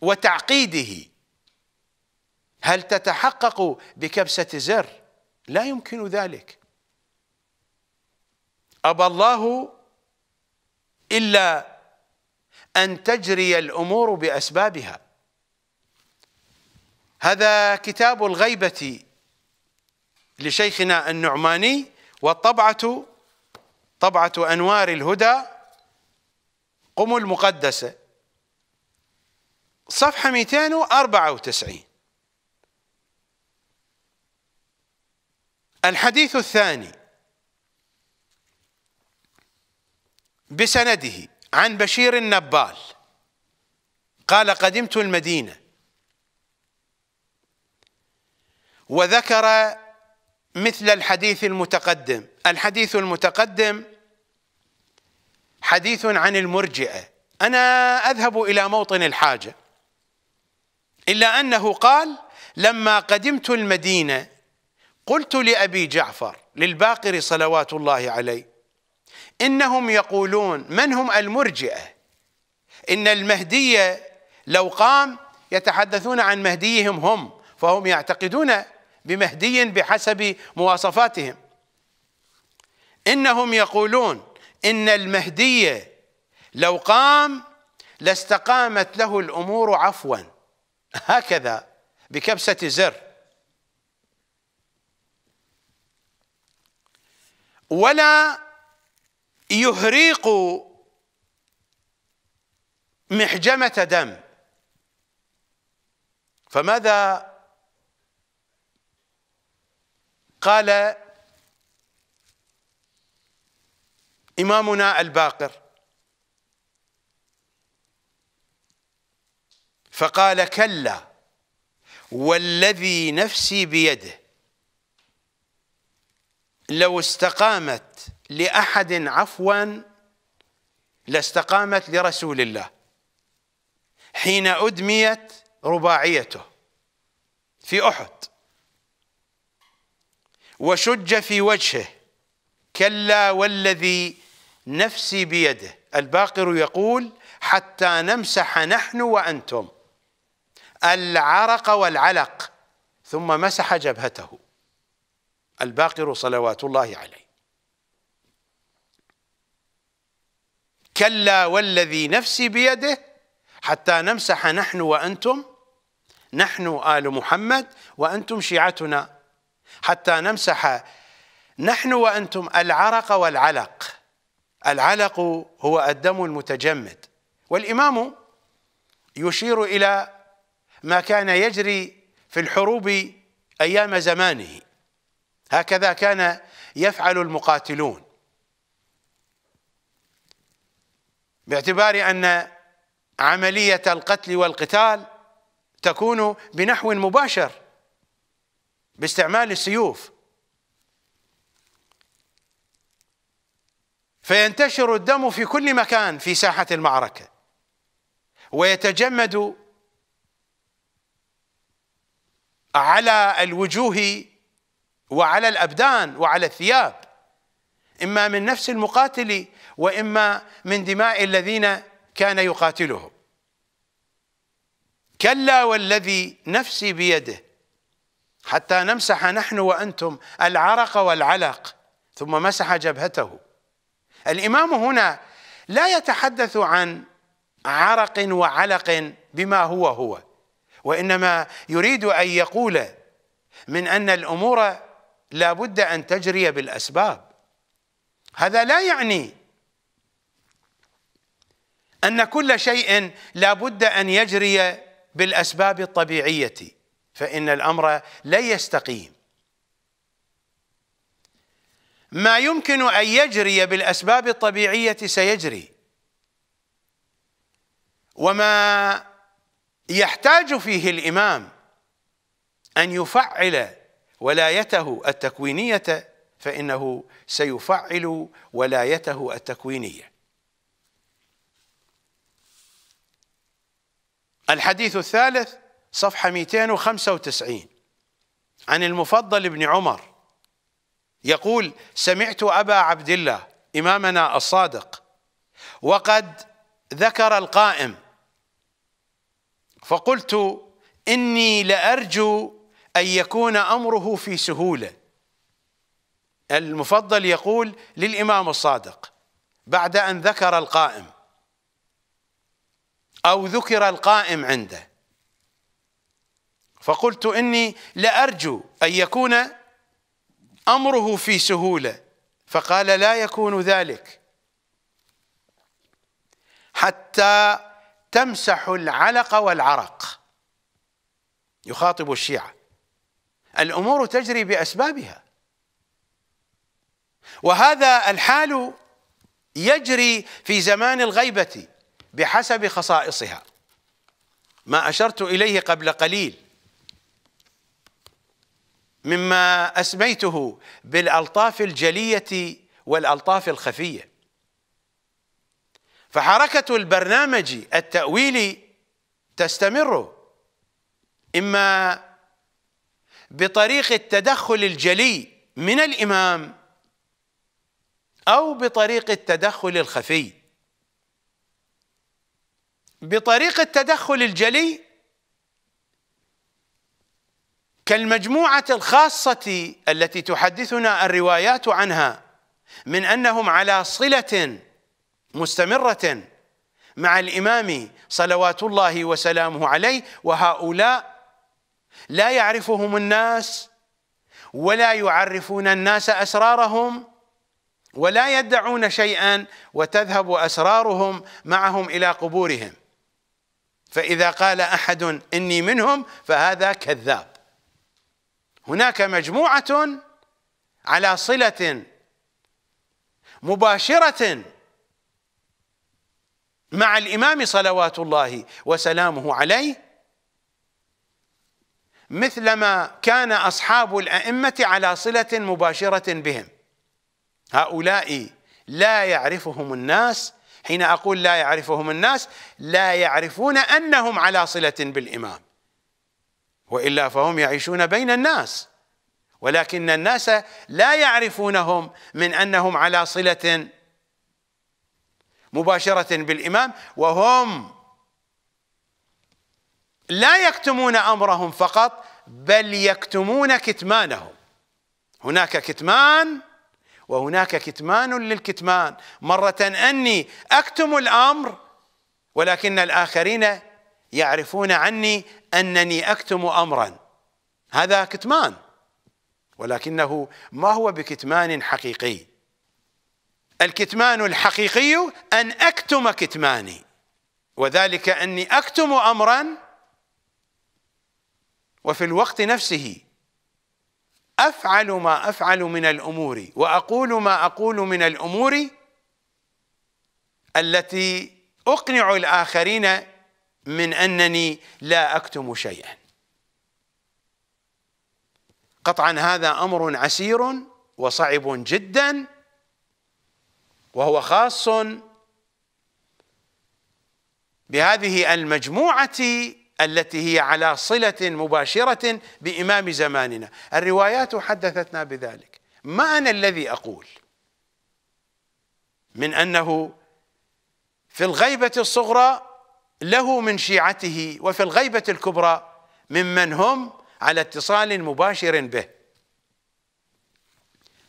وتعقيده هل تتحقق بكبسة زر لا يمكن ذلك أبى الله إلا أن تجري الأمور بأسبابها هذا كتاب الغيبة لشيخنا النعماني والطبعة طبعة أنوار الهدى قم المقدسة صفحة 294 الحديث الثاني بسنده عن بشير النبال قال قدمت المدينة وذكر مثل الحديث المتقدم الحديث المتقدم حديث عن المرجئه انا اذهب الى موطن الحاجه الا انه قال لما قدمت المدينه قلت لابي جعفر للباقر صلوات الله عليه انهم يقولون من هم المرجئه ان المهدي لو قام يتحدثون عن مهديهم هم فهم يعتقدون بمهدي بحسب مواصفاتهم انهم يقولون إن المهدية لو قام لاستقامت له الأمور عفوا هكذا بكبسة زر ولا يهريق محجمة دم فماذا قال إمامنا الباقر فقال كلا والذي نفسي بيده لو استقامت لأحد عفوا لاستقامت لرسول الله حين أدميت رباعيته في أحد وشج في وجهه كلا والذي نفسي بيده الباقر يقول حتى نمسح نحن وأنتم العرق والعلق ثم مسح جبهته الباقر صلوات الله عليه كلا والذي نفسي بيده حتى نمسح نحن وأنتم نحن آل محمد وأنتم شيعتنا حتى نمسح نحن وأنتم العرق والعلق العلق هو الدم المتجمد والإمام يشير إلى ما كان يجري في الحروب أيام زمانه هكذا كان يفعل المقاتلون باعتبار أن عملية القتل والقتال تكون بنحو مباشر باستعمال السيوف فينتشر الدم في كل مكان في ساحة المعركة ويتجمد على الوجوه وعلى الأبدان وعلى الثياب إما من نفس المقاتل وإما من دماء الذين كان يقاتلهم كلا والذي نفسي بيده حتى نمسح نحن وأنتم العرق والعلق ثم مسح جبهته الامام هنا لا يتحدث عن عرق وعلق بما هو هو وانما يريد ان يقول من ان الامور لا بد ان تجري بالاسباب هذا لا يعني ان كل شيء لا بد ان يجري بالاسباب الطبيعيه فان الامر لن يستقيم ما يمكن أن يجري بالأسباب الطبيعية سيجري وما يحتاج فيه الإمام أن يفعل ولايته التكوينية فإنه سيفعل ولايته التكوينية الحديث الثالث صفحة 295 عن المفضل بن عمر يقول سمعت أبا عبد الله إمامنا الصادق وقد ذكر القائم فقلت إني لأرجو أن يكون أمره في سهولة المفضل يقول للإمام الصادق بعد أن ذكر القائم أو ذكر القائم عنده فقلت إني لأرجو أن يكون أمره في سهولة فقال لا يكون ذلك حتى تمسح العلق والعرق يخاطب الشيعة الأمور تجري بأسبابها وهذا الحال يجري في زمان الغيبة بحسب خصائصها ما أشرت إليه قبل قليل مما اسميته بالالطاف الجليه والالطاف الخفيه فحركه البرنامج التاويلي تستمر اما بطريق التدخل الجلي من الامام او بطريق التدخل الخفي بطريق التدخل الجلي كالمجموعة الخاصة التي تحدثنا الروايات عنها من أنهم على صلة مستمرة مع الإمام صلوات الله وسلامه عليه وهؤلاء لا يعرفهم الناس ولا يعرفون الناس أسرارهم ولا يدعون شيئا وتذهب أسرارهم معهم إلى قبورهم فإذا قال أحد إني منهم فهذا كذاب هناك مجموعة على صلة مباشرة مع الإمام صلوات الله وسلامه عليه مثلما كان أصحاب الأئمة على صلة مباشرة بهم هؤلاء لا يعرفهم الناس حين أقول لا يعرفهم الناس لا يعرفون أنهم على صلة بالإمام والا فهم يعيشون بين الناس ولكن الناس لا يعرفونهم من انهم على صله مباشره بالامام وهم لا يكتمون امرهم فقط بل يكتمون كتمانهم هناك كتمان وهناك كتمان للكتمان مره اني اكتم الامر ولكن الاخرين يعرفون عني أنني أكتم أمرا هذا كتمان ولكنه ما هو بكتمان حقيقي الكتمان الحقيقي أن أكتم كتماني وذلك أني أكتم أمرا وفي الوقت نفسه أفعل ما أفعل من الأمور وأقول ما أقول من الأمور التي أقنع الآخرين من أنني لا أكتم شيئا قطعا هذا أمر عسير وصعب جدا وهو خاص بهذه المجموعة التي هي على صلة مباشرة بإمام زماننا الروايات حدثتنا بذلك ما أنا الذي أقول من أنه في الغيبة الصغرى له من شيعته وفي الغيبة الكبرى ممن هم على اتصال مباشر به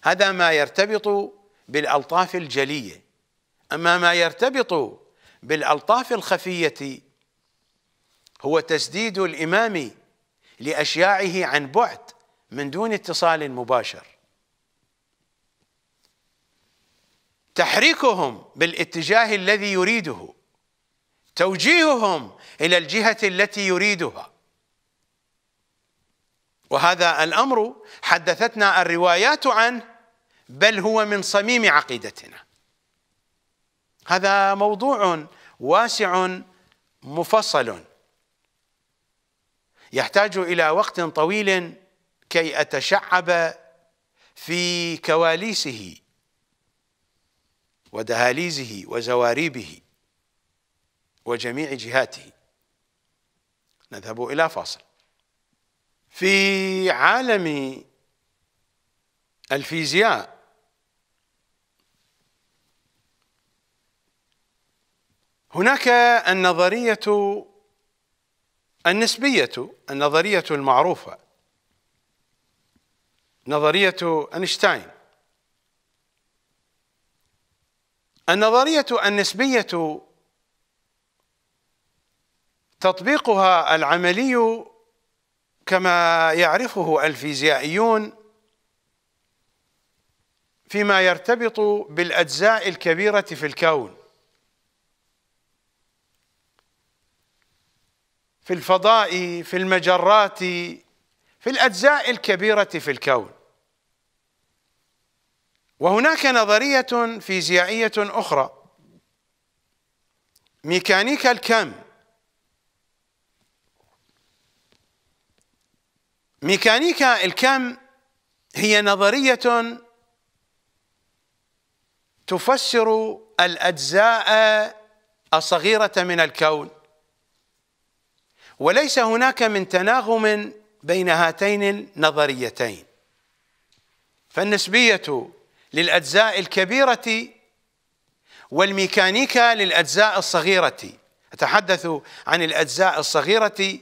هذا ما يرتبط بالألطاف الجلية أما ما يرتبط بالألطاف الخفية هو تسديد الإمام لأشياعه عن بعد من دون اتصال مباشر تحريكهم بالاتجاه الذي يريده توجيههم الى الجهه التي يريدها وهذا الامر حدثتنا الروايات عنه بل هو من صميم عقيدتنا هذا موضوع واسع مفصل يحتاج الى وقت طويل كي اتشعب في كواليسه ودهاليزه وزواريبه وجميع جهاته نذهب إلى فاصل في عالم الفيزياء هناك النظرية النسبية النظرية المعروفة نظرية أينشتاين النظرية النسبية تطبيقها العملي كما يعرفه الفيزيائيون فيما يرتبط بالاجزاء الكبيره في الكون في الفضاء في المجرات في الاجزاء الكبيره في الكون وهناك نظريه فيزيائيه اخرى ميكانيكا الكم ميكانيكا الكم هي نظرية تفسر الأجزاء الصغيرة من الكون وليس هناك من تناغم بين هاتين النظريتين فالنسبية للأجزاء الكبيرة والميكانيكا للأجزاء الصغيرة أتحدث عن الأجزاء الصغيرة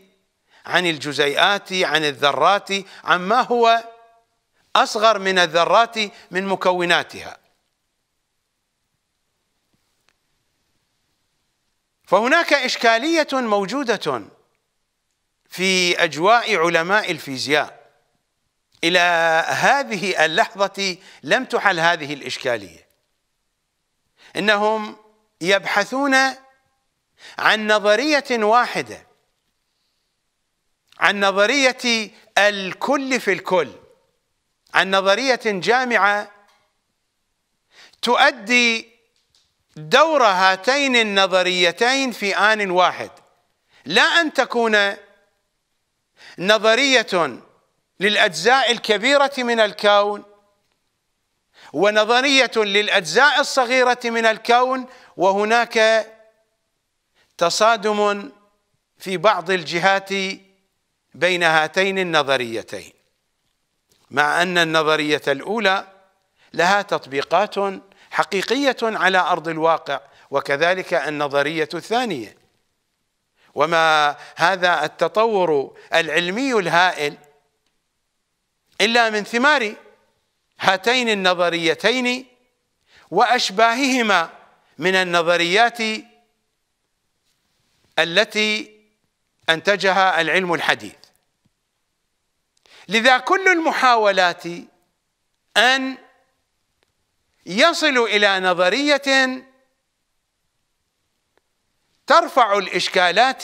عن الجزيئات عن الذرات عما هو أصغر من الذرات من مكوناتها فهناك إشكالية موجودة في أجواء علماء الفيزياء إلى هذه اللحظة لم تحل هذه الإشكالية إنهم يبحثون عن نظرية واحدة عن نظرية الكل في الكل عن نظرية جامعة تؤدي دور هاتين النظريتين في آن واحد لا أن تكون نظرية للأجزاء الكبيرة من الكون ونظرية للأجزاء الصغيرة من الكون وهناك تصادم في بعض الجهات بين هاتين النظريتين مع أن النظرية الأولى لها تطبيقات حقيقية على أرض الواقع وكذلك النظرية الثانية وما هذا التطور العلمي الهائل إلا من ثمار هاتين النظريتين وأشباههما من النظريات التي أنتجها العلم الحديث لذا كل المحاولات أن يصلوا إلى نظرية ترفع الإشكالات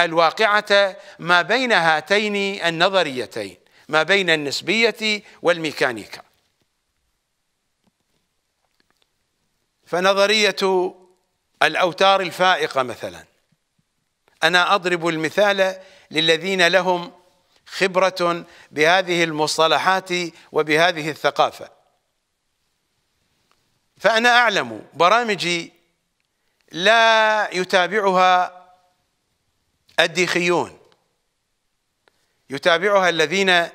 الواقعة ما بين هاتين النظريتين ما بين النسبية والميكانيكا فنظرية الأوتار الفائقة مثلا أنا أضرب المثال للذين لهم خبرة بهذه المصطلحات وبهذه الثقافة فأنا أعلم برامجي لا يتابعها الديخيون يتابعها الذين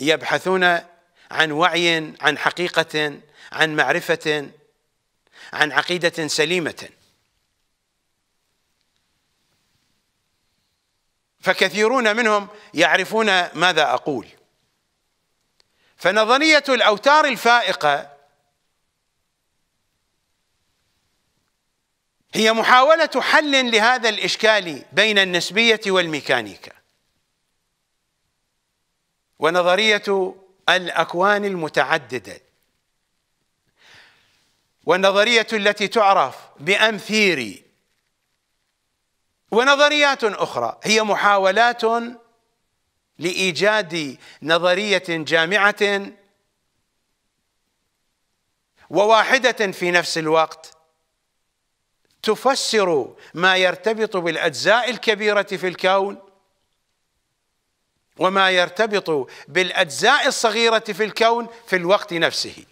يبحثون عن وعي عن حقيقة عن معرفة عن عقيدة سليمة فكثيرون منهم يعرفون ماذا اقول فنظريه الاوتار الفائقه هي محاوله حل لهذا الاشكال بين النسبيه والميكانيكا ونظريه الاكوان المتعدده والنظريه التي تعرف بامثيري ونظريات اخرى هي محاولات لايجاد نظريه جامعه وواحده في نفس الوقت تفسر ما يرتبط بالاجزاء الكبيره في الكون وما يرتبط بالاجزاء الصغيره في الكون في الوقت نفسه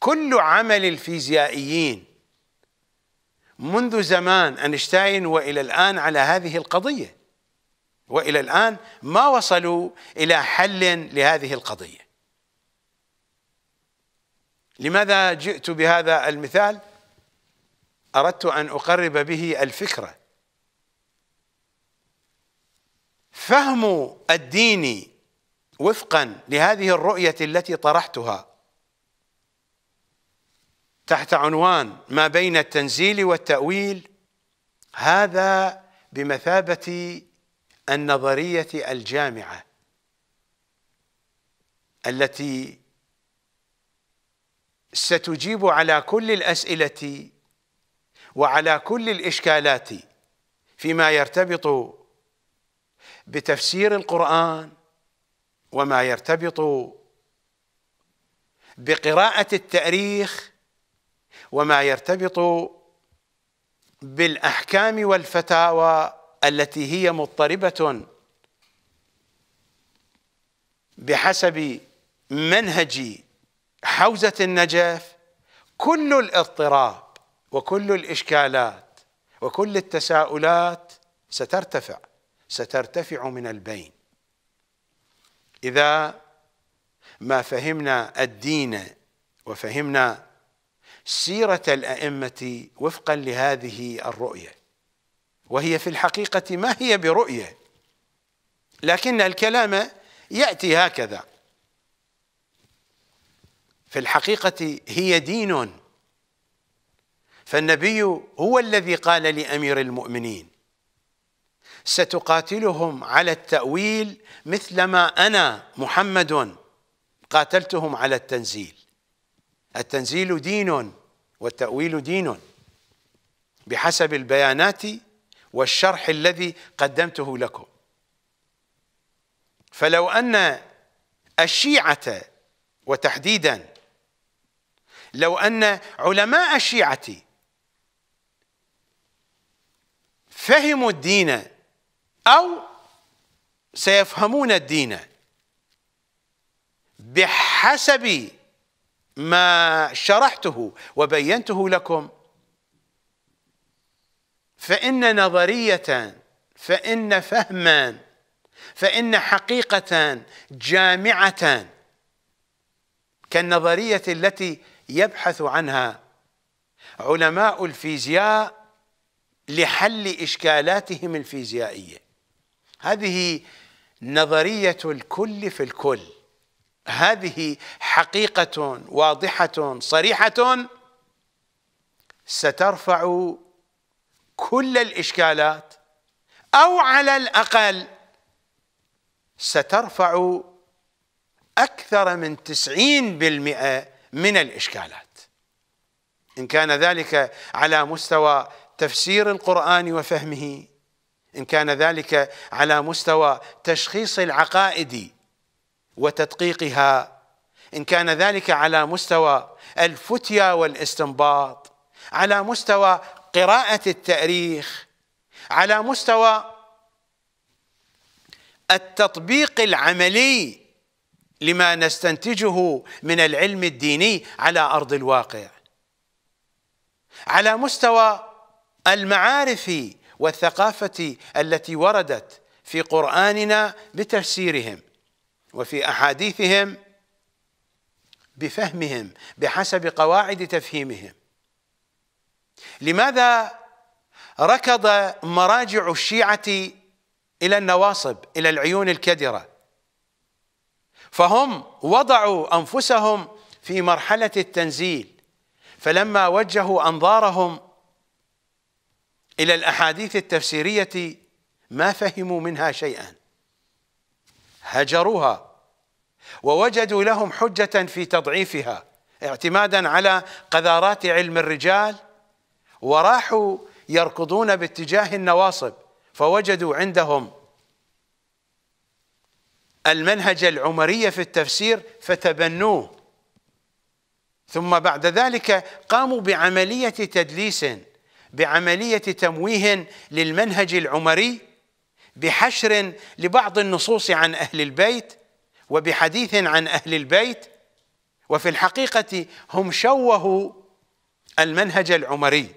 كل عمل الفيزيائيين منذ زمان أينشتاين وإلى الآن على هذه القضية وإلى الآن ما وصلوا إلى حل لهذه القضية لماذا جئت بهذا المثال أردت أن أقرب به الفكرة فهم الدين وفقا لهذه الرؤية التي طرحتها تحت عنوان ما بين التنزيل والتأويل هذا بمثابة النظرية الجامعة التي ستجيب على كل الأسئلة وعلى كل الإشكالات فيما يرتبط بتفسير القرآن وما يرتبط بقراءة التاريخ وما يرتبط بالاحكام والفتاوى التي هي مضطربه بحسب منهج حوزه النجف كل الاضطراب وكل الاشكالات وكل التساؤلات سترتفع سترتفع من البين اذا ما فهمنا الدين وفهمنا سيرة الأئمة وفقا لهذه الرؤية وهي في الحقيقة ما هي برؤية لكن الكلام يأتي هكذا في الحقيقة هي دين فالنبي هو الذي قال لأمير المؤمنين ستقاتلهم على التأويل مثلما أنا محمد قاتلتهم على التنزيل التنزيل دين والتأويل دين بحسب البيانات والشرح الذي قدمته لكم فلو أن الشيعة وتحديدا لو أن علماء الشيعة فهموا الدين أو سيفهمون الدين بحسب ما شرحته وبينته لكم فإن نظرية فإن فهما فإن حقيقة جامعة كالنظرية التي يبحث عنها علماء الفيزياء لحل إشكالاتهم الفيزيائية هذه نظرية الكل في الكل هذه حقيقة واضحة صريحة سترفع كل الإشكالات أو على الأقل سترفع أكثر من تسعين بالمئة من الإشكالات إن كان ذلك على مستوى تفسير القرآن وفهمه إن كان ذلك على مستوى تشخيص العقائد وتدقيقها إن كان ذلك على مستوى الفتيا والاستنباط على مستوى قراءة التاريخ على مستوى التطبيق العملي لما نستنتجه من العلم الديني على ارض الواقع على مستوى المعارف والثقافه التي وردت في قراننا بتفسيرهم وفي أحاديثهم بفهمهم بحسب قواعد تفهيمهم لماذا ركض مراجع الشيعة إلى النواصب إلى العيون الكدرة فهم وضعوا أنفسهم في مرحلة التنزيل فلما وجهوا أنظارهم إلى الأحاديث التفسيرية ما فهموا منها شيئا هجروها ووجدوا لهم حجة في تضعيفها اعتمادا على قذارات علم الرجال وراحوا يركضون باتجاه النواصب فوجدوا عندهم المنهج العمري في التفسير فتبنوه ثم بعد ذلك قاموا بعملية تدليس بعملية تمويه للمنهج العمري بحشر لبعض النصوص عن اهل البيت وبحديث عن اهل البيت وفي الحقيقه هم شوهوا المنهج العمري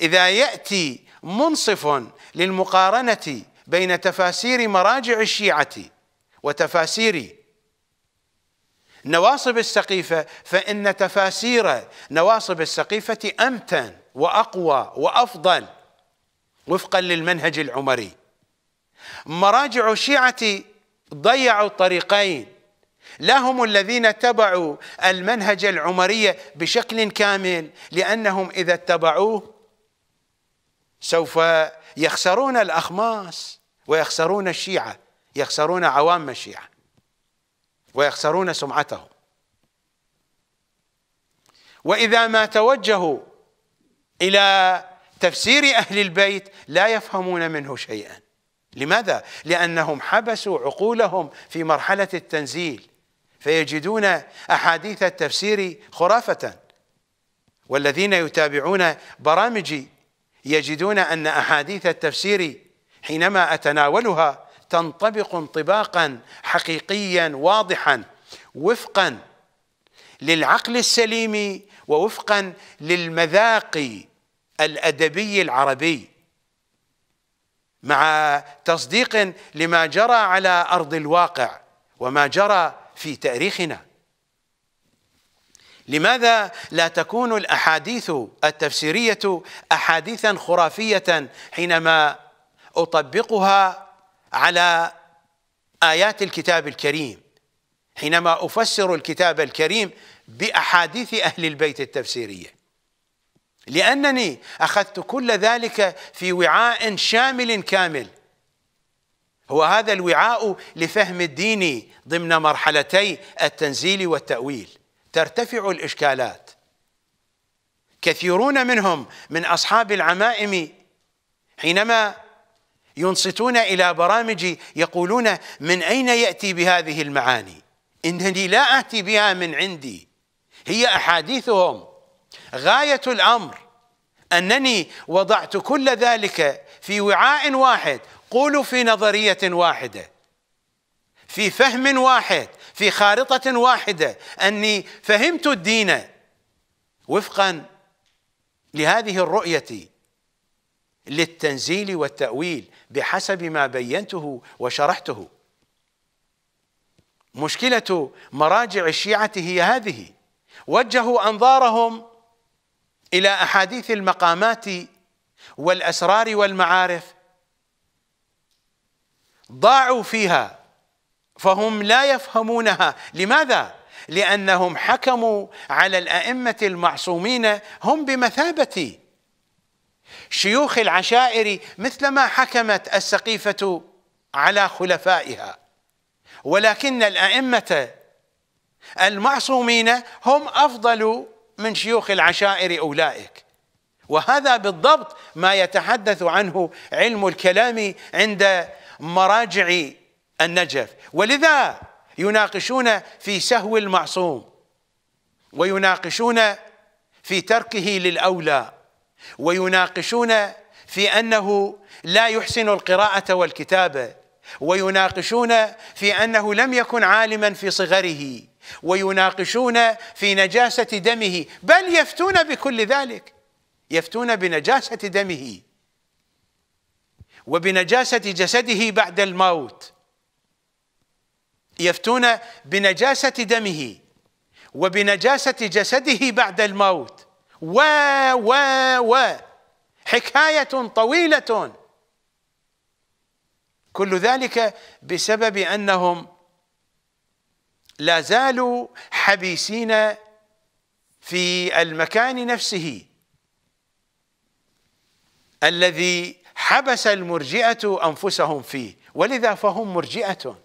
اذا ياتي منصف للمقارنه بين تفاسير مراجع الشيعه وتفاسير نواصب السقيفه فان تفاسير نواصب السقيفه امتن واقوى وافضل وفقا للمنهج العمري مراجع الشيعة ضيعوا طريقين لا هم الذين اتبعوا المنهج العمري بشكل كامل لأنهم إذا اتبعوه سوف يخسرون الأخماس ويخسرون الشيعة يخسرون عوام الشيعة ويخسرون سمعتهم وإذا ما توجهوا إلى تفسير أهل البيت لا يفهمون منه شيئا لماذا؟ لأنهم حبسوا عقولهم في مرحلة التنزيل فيجدون أحاديث التفسير خرافة والذين يتابعون برامجي يجدون أن أحاديث التفسير حينما أتناولها تنطبق انطباقا حقيقيا واضحا وفقا للعقل السليم ووفقا للمذاق الأدبي العربي مع تصديق لما جرى على أرض الواقع وما جرى في تاريخنا لماذا لا تكون الأحاديث التفسيرية أحاديثا خرافية حينما أطبقها على آيات الكتاب الكريم حينما أفسر الكتاب الكريم بأحاديث أهل البيت التفسيرية لأنني أخذت كل ذلك في وعاء شامل كامل هو هذا الوعاء لفهم الدين ضمن مرحلتي التنزيل والتأويل ترتفع الإشكالات كثيرون منهم من أصحاب العمائم حينما ينصتون إلى برامج يقولون من أين يأتي بهذه المعاني إنني لا آتي بها من عندي هي أحاديثهم غاية الأمر أنني وضعت كل ذلك في وعاء واحد قولوا في نظرية واحدة في فهم واحد في خارطة واحدة أني فهمت الدين وفقا لهذه الرؤية للتنزيل والتأويل بحسب ما بينته وشرحته مشكلة مراجع الشيعة هي هذه وجهوا أنظارهم إلى أحاديث المقامات والأسرار والمعارف ضاعوا فيها فهم لا يفهمونها لماذا؟ لأنهم حكموا على الأئمة المعصومين هم بمثابة شيوخ العشائر مثلما حكمت السقيفة على خلفائها ولكن الأئمة المعصومين هم أفضل من شيوخ العشائر أولئك وهذا بالضبط ما يتحدث عنه علم الكلام عند مراجع النجف ولذا يناقشون في سهو المعصوم ويناقشون في تركه للأولى ويناقشون في أنه لا يحسن القراءة والكتابة ويناقشون في أنه لم يكن عالما في صغره ويناقشون في نجاسة دمه بل يفتون بكل ذلك يفتون بنجاسة دمه وبنجاسة جسده بعد الموت يفتون بنجاسة دمه وبنجاسة جسده بعد الموت و و و حكاية طويلة كل ذلك بسبب أنهم لا زالوا حبيسين في المكان نفسه الذي حبس المرجئة أنفسهم فيه ولذا فهم مرجئة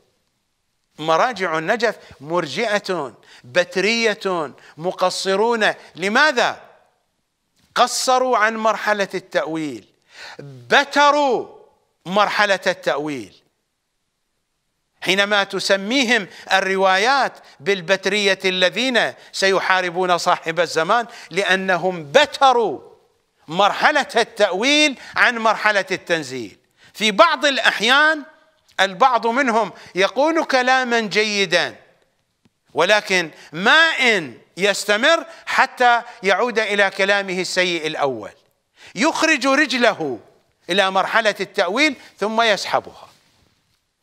مراجع النجف مرجئة بترية مقصرون لماذا؟ قصروا عن مرحلة التأويل بتروا مرحلة التأويل حينما تسميهم الروايات بالبتريه الذين سيحاربون صاحب الزمان لانهم بتروا مرحله التاويل عن مرحله التنزيل في بعض الاحيان البعض منهم يقول كلاما جيدا ولكن ما ان يستمر حتى يعود الى كلامه السيء الاول يخرج رجله الى مرحله التاويل ثم يسحبها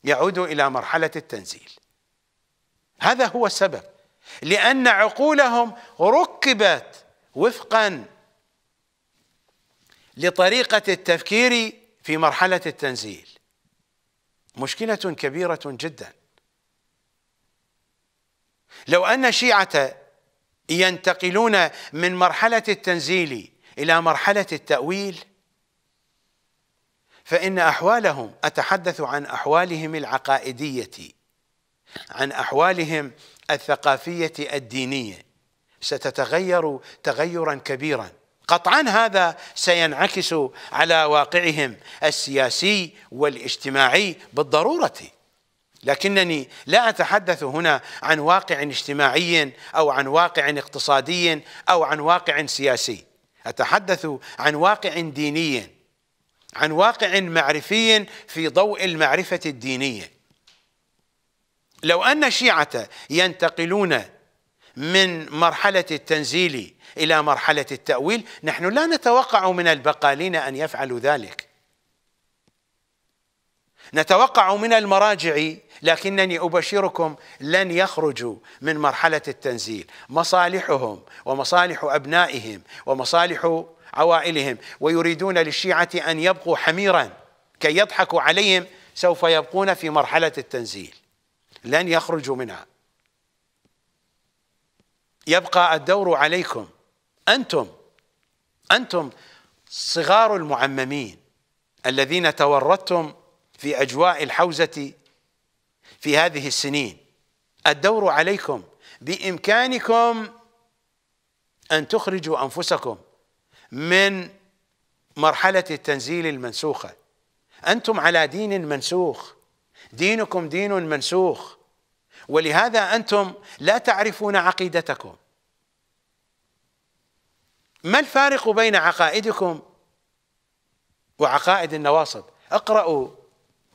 يعود إلى مرحلة التنزيل هذا هو السبب لأن عقولهم ركبت وفقا لطريقة التفكير في مرحلة التنزيل مشكلة كبيرة جدا لو أن الشيعة ينتقلون من مرحلة التنزيل إلى مرحلة التأويل فإن أحوالهم أتحدث عن أحوالهم العقائدية عن أحوالهم الثقافية الدينية ستتغير تغيرا كبيرا قطعا هذا سينعكس على واقعهم السياسي والاجتماعي بالضروره لكنني لا اتحدث هنا عن واقع اجتماعي او عن واقع اقتصادي او عن واقع سياسي اتحدث عن واقع ديني عن واقع معرفي في ضوء المعرفة الدينية لو أن الشيعة ينتقلون من مرحلة التنزيل إلى مرحلة التأويل نحن لا نتوقع من البقالين أن يفعلوا ذلك نتوقع من المراجع لكنني أبشركم لن يخرجوا من مرحلة التنزيل مصالحهم ومصالح أبنائهم ومصالح عوائلهم ويريدون للشيعة أن يبقوا حميرا كي يضحكوا عليهم سوف يبقون في مرحلة التنزيل لن يخرجوا منها يبقى الدور عليكم أنتم أنتم صغار المعممين الذين تورطتم في أجواء الحوزة في هذه السنين الدور عليكم بإمكانكم أن تخرجوا أنفسكم من مرحلة التنزيل المنسوخة أنتم على دين منسوخ دينكم دين منسوخ ولهذا أنتم لا تعرفون عقيدتكم ما الفارق بين عقائدكم وعقائد النواصب اقرأوا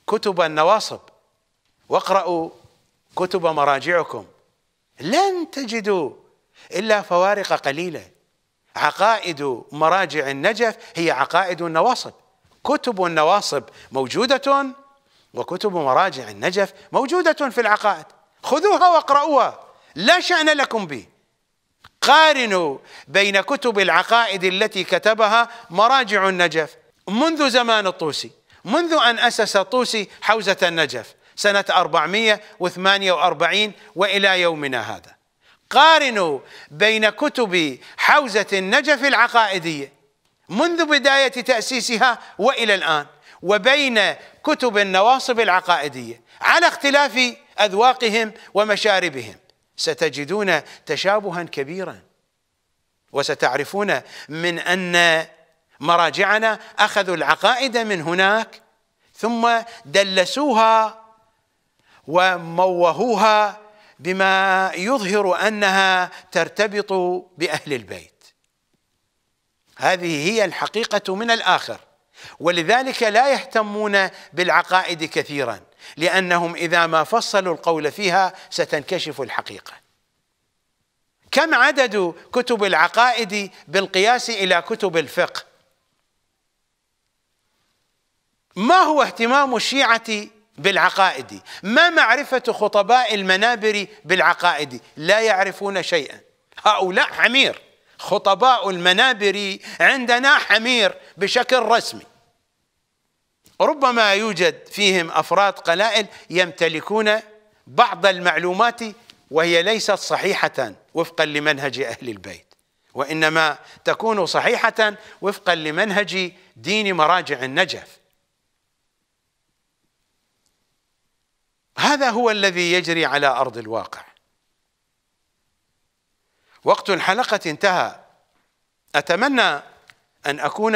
كتب النواصب واقرأوا كتب مراجعكم لن تجدوا إلا فوارق قليله عقائد مراجع النجف هي عقائد النواصب كتب النواصب موجودة وكتب مراجع النجف موجودة في العقائد خذوها واقرأوها لا شأن لكم به قارنوا بين كتب العقائد التي كتبها مراجع النجف منذ زمان الطوسي منذ أن أسس الطوسي حوزة النجف سنة 448 وإلى يومنا هذا قارنوا بين كتب حوزة النجف العقائدية منذ بداية تأسيسها وإلى الآن وبين كتب النواصب العقائدية على اختلاف أذواقهم ومشاربهم ستجدون تشابها كبيرا وستعرفون من أن مراجعنا أخذوا العقائد من هناك ثم دلسوها وموهوها بما يظهر انها ترتبط باهل البيت هذه هي الحقيقه من الاخر ولذلك لا يهتمون بالعقائد كثيرا لانهم اذا ما فصلوا القول فيها ستنكشف الحقيقه كم عدد كتب العقائد بالقياس الى كتب الفقه ما هو اهتمام الشيعه بالعقائد ما معرفة خطباء المنابر بالعقائد لا يعرفون شيئا هؤلاء حمير خطباء المنابر عندنا حمير بشكل رسمي ربما يوجد فيهم أفراد قلائل يمتلكون بعض المعلومات وهي ليست صحيحة وفقا لمنهج أهل البيت وإنما تكون صحيحة وفقا لمنهج دين مراجع النجف هذا هو الذي يجري على أرض الواقع وقت الحلقة انتهى أتمنى أن أكون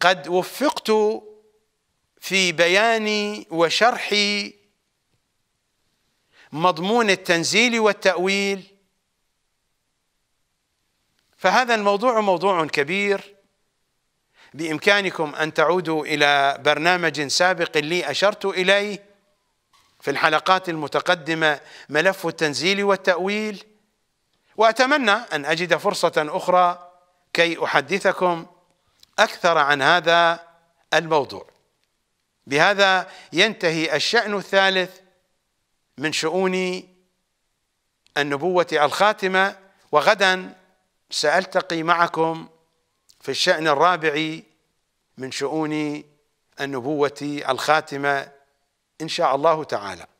قد وفقت في بيان وشرح مضمون التنزيل والتأويل فهذا الموضوع موضوع كبير بإمكانكم أن تعودوا إلى برنامج سابق لي أشرت إليه في الحلقات المتقدمة ملف التنزيل والتأويل وأتمنى أن أجد فرصة أخرى كي أحدثكم أكثر عن هذا الموضوع بهذا ينتهي الشأن الثالث من شؤون النبوة الخاتمة وغدا سألتقي معكم في الشأن الرابع من شؤون النبوة الخاتمة إن شاء الله تعالى